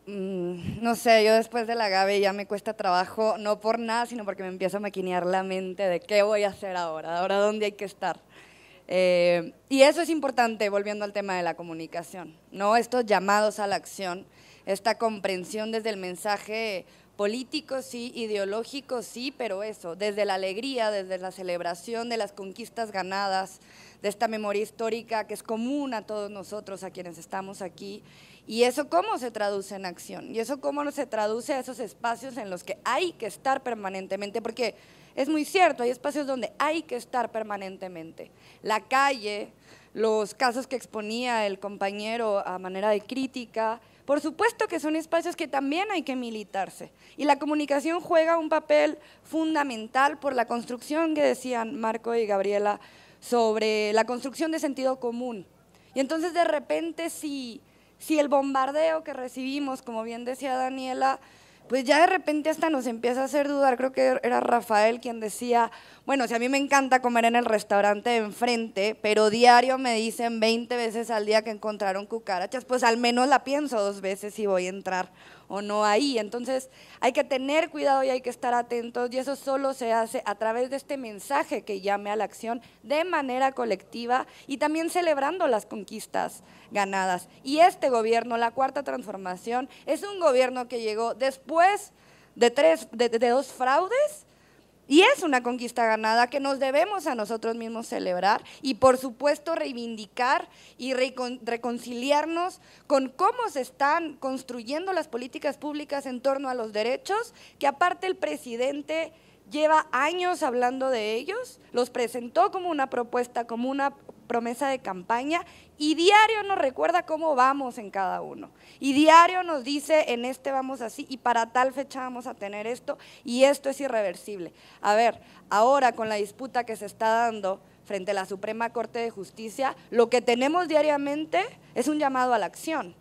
Mm, no sé, yo después de la gabe ya me cuesta trabajo, no por nada, sino porque me empiezo a maquinear la mente de qué voy a hacer ahora, ahora dónde hay que estar. Eh, y eso es importante, volviendo al tema de la comunicación, ¿no? Estos llamados a la acción, esta comprensión desde el mensaje político, sí, ideológico, sí, pero eso, desde la alegría, desde la celebración de las conquistas ganadas, de esta memoria histórica que es común a todos nosotros, a quienes estamos aquí. Y eso cómo se traduce en acción, y eso cómo se traduce a esos espacios en los que hay que estar permanentemente, porque es muy cierto, hay espacios donde hay que estar permanentemente. La calle, los casos que exponía el compañero a manera de crítica, por supuesto que son espacios que también hay que militarse. Y la comunicación juega un papel fundamental por la construcción que decían Marco y Gabriela sobre la construcción de sentido común. Y entonces de repente si, si el bombardeo que recibimos, como bien decía Daniela, pues ya de repente hasta nos empieza a hacer dudar, creo que era Rafael quien decía, bueno, si a mí me encanta comer en el restaurante de enfrente, pero diario me dicen 20 veces al día que encontraron cucarachas, pues al menos la pienso dos veces y voy a entrar o no ahí. Entonces hay que tener cuidado y hay que estar atentos y eso solo se hace a través de este mensaje que llame a la acción de manera colectiva y también celebrando las conquistas ganadas. Y este gobierno, la cuarta transformación, es un gobierno que llegó después de, tres, de, de dos fraudes y es una conquista ganada que nos debemos a nosotros mismos celebrar y por supuesto reivindicar y reconciliarnos con cómo se están construyendo las políticas públicas en torno a los derechos, que aparte el presidente lleva años hablando de ellos, los presentó como una propuesta, como una promesa de campaña y diario nos recuerda cómo vamos en cada uno. Y diario nos dice, en este vamos así y para tal fecha vamos a tener esto y esto es irreversible. A ver, ahora con la disputa que se está dando frente a la Suprema Corte de Justicia, lo que tenemos diariamente es un llamado a la acción.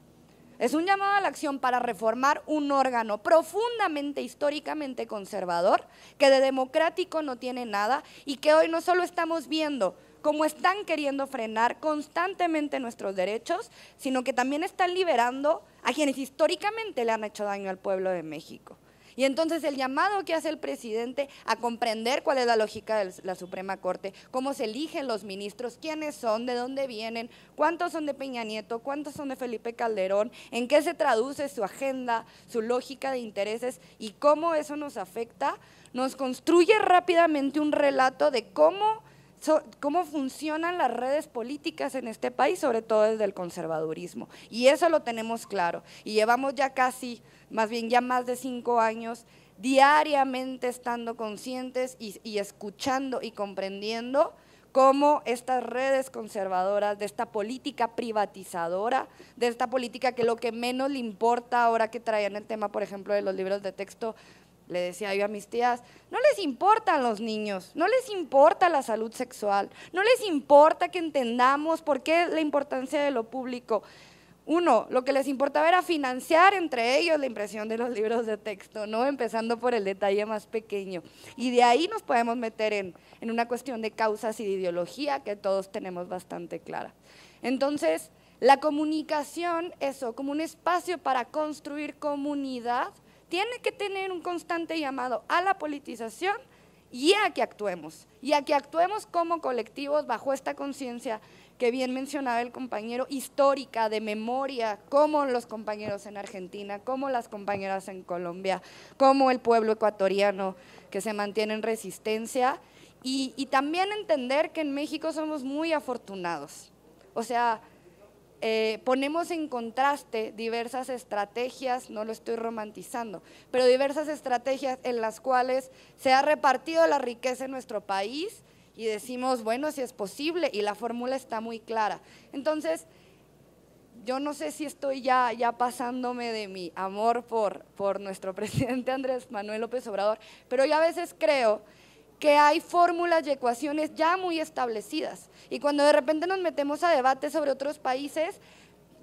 Es un llamado a la acción para reformar un órgano profundamente históricamente conservador, que de democrático no tiene nada y que hoy no solo estamos viendo cómo están queriendo frenar constantemente nuestros derechos, sino que también están liberando a quienes históricamente le han hecho daño al pueblo de México. Y entonces el llamado que hace el presidente a comprender cuál es la lógica de la Suprema Corte, cómo se eligen los ministros, quiénes son, de dónde vienen, cuántos son de Peña Nieto, cuántos son de Felipe Calderón, en qué se traduce su agenda, su lógica de intereses y cómo eso nos afecta, nos construye rápidamente un relato de cómo cómo funcionan las redes políticas en este país, sobre todo desde el conservadurismo. Y eso lo tenemos claro. Y llevamos ya casi, más bien ya más de cinco años diariamente estando conscientes y, y escuchando y comprendiendo cómo estas redes conservadoras, de esta política privatizadora, de esta política que lo que menos le importa ahora que traían el tema, por ejemplo, de los libros de texto, le decía yo a mis tías, no les importan los niños, no les importa la salud sexual, no les importa que entendamos por qué la importancia de lo público. Uno, lo que les importaba era financiar entre ellos la impresión de los libros de texto, ¿no? Empezando por el detalle más pequeño. Y de ahí nos podemos meter en, en una cuestión de causas y de ideología que todos tenemos bastante clara. Entonces, la comunicación, eso, como un espacio para construir comunidad, tiene que tener un constante llamado a la politización y a que actuemos, y a que actuemos como colectivos bajo esta conciencia que bien mencionaba el compañero, histórica, de memoria, como los compañeros en Argentina, como las compañeras en Colombia, como el pueblo ecuatoriano que se mantiene en resistencia, y, también entender que en México somos muy afortunados. O sea, eh, ponemos en contraste diversas estrategias, no lo estoy romantizando, pero diversas estrategias en las cuales se ha repartido la riqueza en nuestro país y decimos, bueno, si es posible, y la fórmula está muy clara. Entonces, yo no sé si estoy ya, ya pasándome de mi amor por, por nuestro presidente Andrés Manuel López Obrador, pero yo a veces creo que hay fórmulas y ecuaciones ya muy establecidas. Y cuando de repente nos metemos a debate sobre otros países,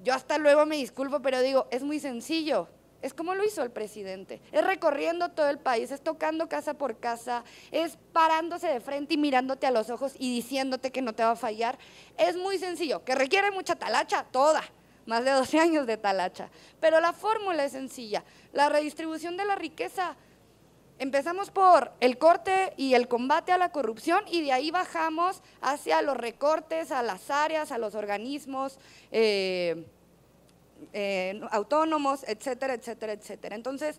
yo hasta luego me disculpo, pero digo, es muy sencillo. Es como lo hizo el presidente. Es recorriendo todo el país, es tocando casa por casa, es parándose de frente y mirándote a los ojos y diciéndote que no te va a fallar. Es muy sencillo, que requiere mucha talacha, toda, más de 12 años de talacha. Pero la fórmula es sencilla. La redistribución de la riqueza Empezamos por el corte y el combate a la corrupción y de ahí bajamos hacia los recortes, a las áreas, a los organismos eh, eh, autónomos, etcétera, etcétera, etcétera. Entonces,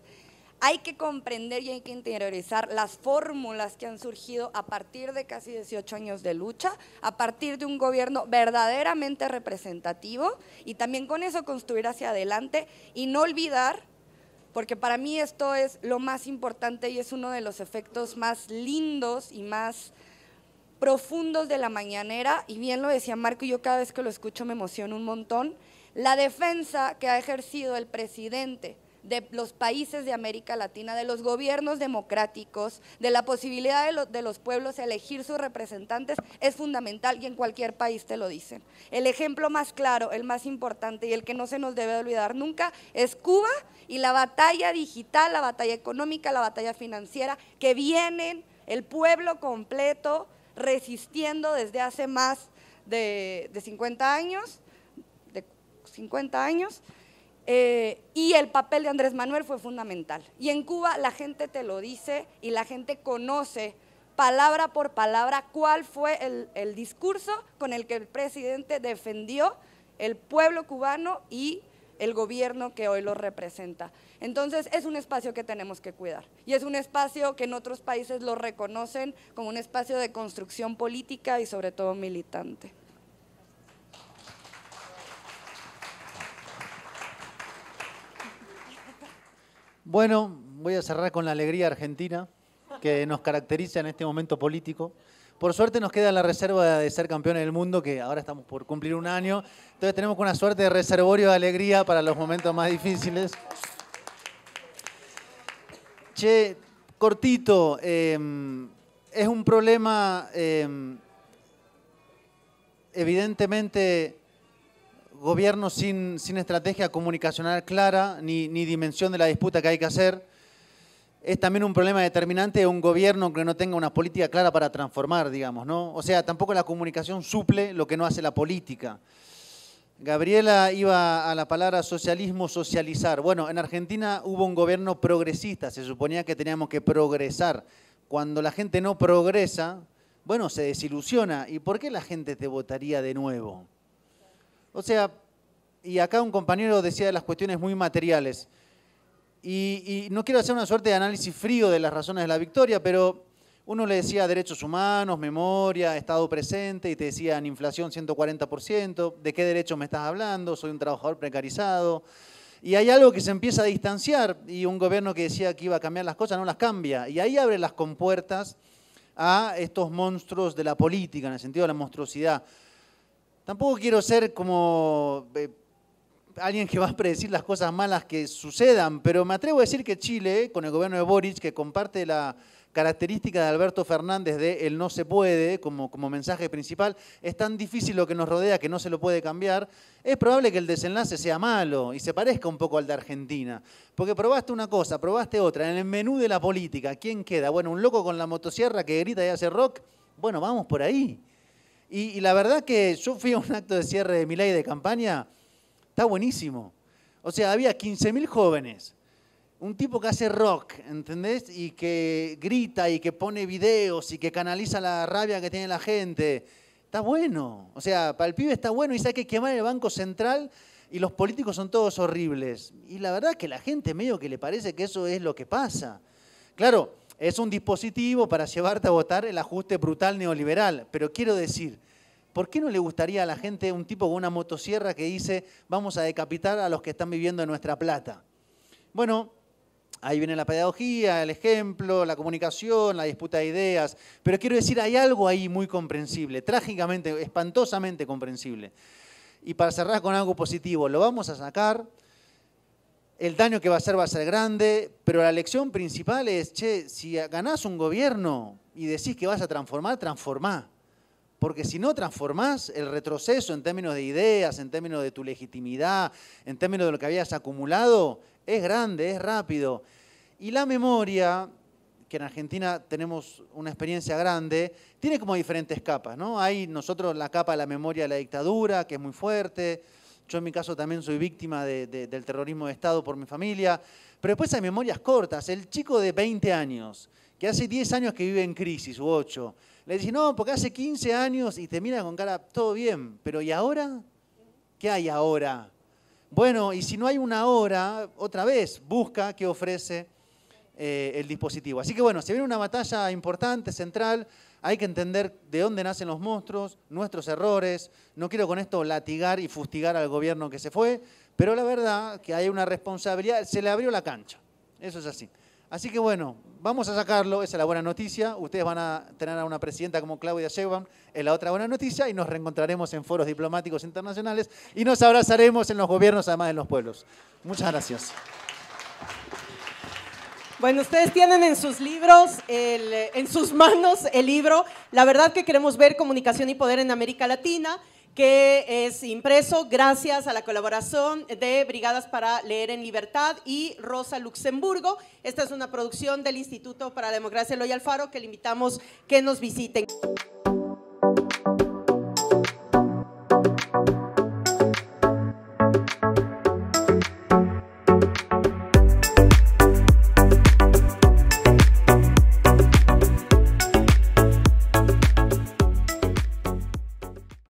hay que comprender y hay que interiorizar las fórmulas que han surgido a partir de casi 18 años de lucha, a partir de un gobierno verdaderamente representativo y también con eso construir hacia adelante y no olvidar porque para mí esto es lo más importante y es uno de los efectos más lindos y más profundos de la mañanera, y bien lo decía Marco, y yo cada vez que lo escucho me emociono un montón, la defensa que ha ejercido el presidente de los países de América Latina, de los gobiernos democráticos, de la posibilidad de, los pueblos elegir sus representantes es fundamental y en cualquier país te lo dicen. El ejemplo más claro, el más importante y el que no se nos debe olvidar nunca es Cuba y la batalla digital, la batalla económica, la batalla financiera que vienen el pueblo completo resistiendo desde hace más de, 50 años, de 50 años, eh, y el papel de Andrés Manuel fue fundamental. Y en Cuba la gente te lo dice y la gente conoce palabra por palabra cuál fue el discurso con el que el presidente defendió el pueblo cubano y el gobierno que hoy lo representa. Entonces es un espacio que tenemos que cuidar y es un espacio que en otros países lo reconocen como un espacio de construcción política y sobre todo militante. Bueno, voy a cerrar con la alegría argentina que nos caracteriza en este momento político. Por suerte nos queda la reserva de ser campeones del mundo, que ahora estamos por cumplir un año. Entonces tenemos una suerte de reservorio de alegría para los momentos más difíciles. Che, cortito, em, es un problema em, evidentemente gobierno sin, estrategia comunicacional clara ni, ni, dimensión de la disputa que hay que hacer. Es también un problema determinante un gobierno que no tenga una política clara para transformar, digamos, ¿no? O sea, tampoco la comunicación suple lo que no hace la política. Gabriela iba a la palabra socialismo, socializar. Bueno, en Argentina hubo un gobierno progresista, se suponía que teníamos que progresar. Cuando la gente no progresa, bueno, se desilusiona. ¿Y por qué la gente te votaría de nuevo? O sea, y acá un compañero decía de las cuestiones muy materiales. Y, no quiero hacer una suerte de análisis frío de las razones de la victoria, pero uno le decía derechos humanos, memoria, Estado presente, y te decían inflación 140%, ¿de qué derechos me estás hablando? Soy un trabajador precarizado. Y hay algo que se empieza a distanciar y un gobierno que decía que iba a cambiar las cosas no las cambia. Y ahí abre las compuertas a estos monstruos de la política, en el sentido de la monstruosidad. Tampoco quiero ser como eh, alguien que va a predecir las cosas malas que sucedan, pero me atrevo a decir que Chile, con el gobierno de Boric, que comparte la característica de Alberto Fernández de el no se puede como, como mensaje principal, es tan difícil lo que nos rodea que no se lo puede cambiar, es probable que el desenlace sea malo y se parezca un poco al de Argentina. Porque probaste una cosa, probaste otra, en el menú de la política, ¿quién queda? Bueno, un loco con la motosierra que grita y hace rock, bueno, vamos por ahí. Y, la verdad que yo fui a un acto de cierre de mi ley de campaña, está buenísimo. O sea, había 15.000 jóvenes, un tipo que hace rock, ¿entendés? Y que grita y que pone videos y que canaliza la rabia que tiene la gente. Está bueno. O sea, para el pibe está bueno y sabe que quemar el Banco Central y los políticos son todos horribles. Y la verdad que la gente medio que le parece que eso es lo que pasa. Claro, es un dispositivo para llevarte a votar el ajuste brutal neoliberal. Pero quiero decir, ¿por qué no le gustaría a la gente un tipo con una motosierra que dice vamos a decapitar a los que están viviendo en nuestra plata? Bueno, ahí viene la pedagogía, el ejemplo, la comunicación, la disputa de ideas. Pero quiero decir, hay algo ahí muy comprensible, trágicamente, espantosamente comprensible. Y para cerrar con algo positivo, lo vamos a sacar el daño que va a hacer va a ser grande, pero la lección principal es, che, si ganás un gobierno y decís que vas a transformar, transformá. Porque si no transformás, el retroceso en términos de ideas, en términos de tu legitimidad, en términos de lo que habías acumulado, es grande, es rápido. Y la memoria, que en Argentina tenemos una experiencia grande, tiene como diferentes capas, ¿no? Hay nosotros la capa de la memoria de la dictadura, que es muy fuerte, yo en mi caso también soy víctima del terrorismo de Estado por mi familia. Pero después hay memorias cortas. El chico de 20 años, que hace 10 años que vive en crisis, u 8, le dice, no, porque hace 15 años y te mira con cara, todo bien, pero ¿y ahora? ¿Qué hay ahora? Bueno, y si no hay una hora, otra vez busca qué ofrece eh, el dispositivo. Así que bueno, se viene una batalla importante, central hay que entender de dónde nacen los monstruos, nuestros errores. No quiero con esto latigar y fustigar al gobierno que se fue, pero la verdad que hay una responsabilidad, se le abrió la cancha, eso es así. Así que bueno, vamos a sacarlo, esa es la buena noticia. Ustedes van a tener a una presidenta como Claudia Sheinbaum, es la otra buena noticia, y nos reencontraremos en foros diplomáticos internacionales y nos abrazaremos en los gobiernos, además en los pueblos. Muchas gracias. Bueno, ustedes tienen en sus libros, en sus manos el libro, la verdad que queremos ver comunicación y poder en América Latina, que es impreso gracias a la colaboración de Brigadas para Leer en Libertad y Rosa Luxemburgo. Esta es una producción del Instituto para la Democracia Loy Alfaro que le invitamos que nos visiten.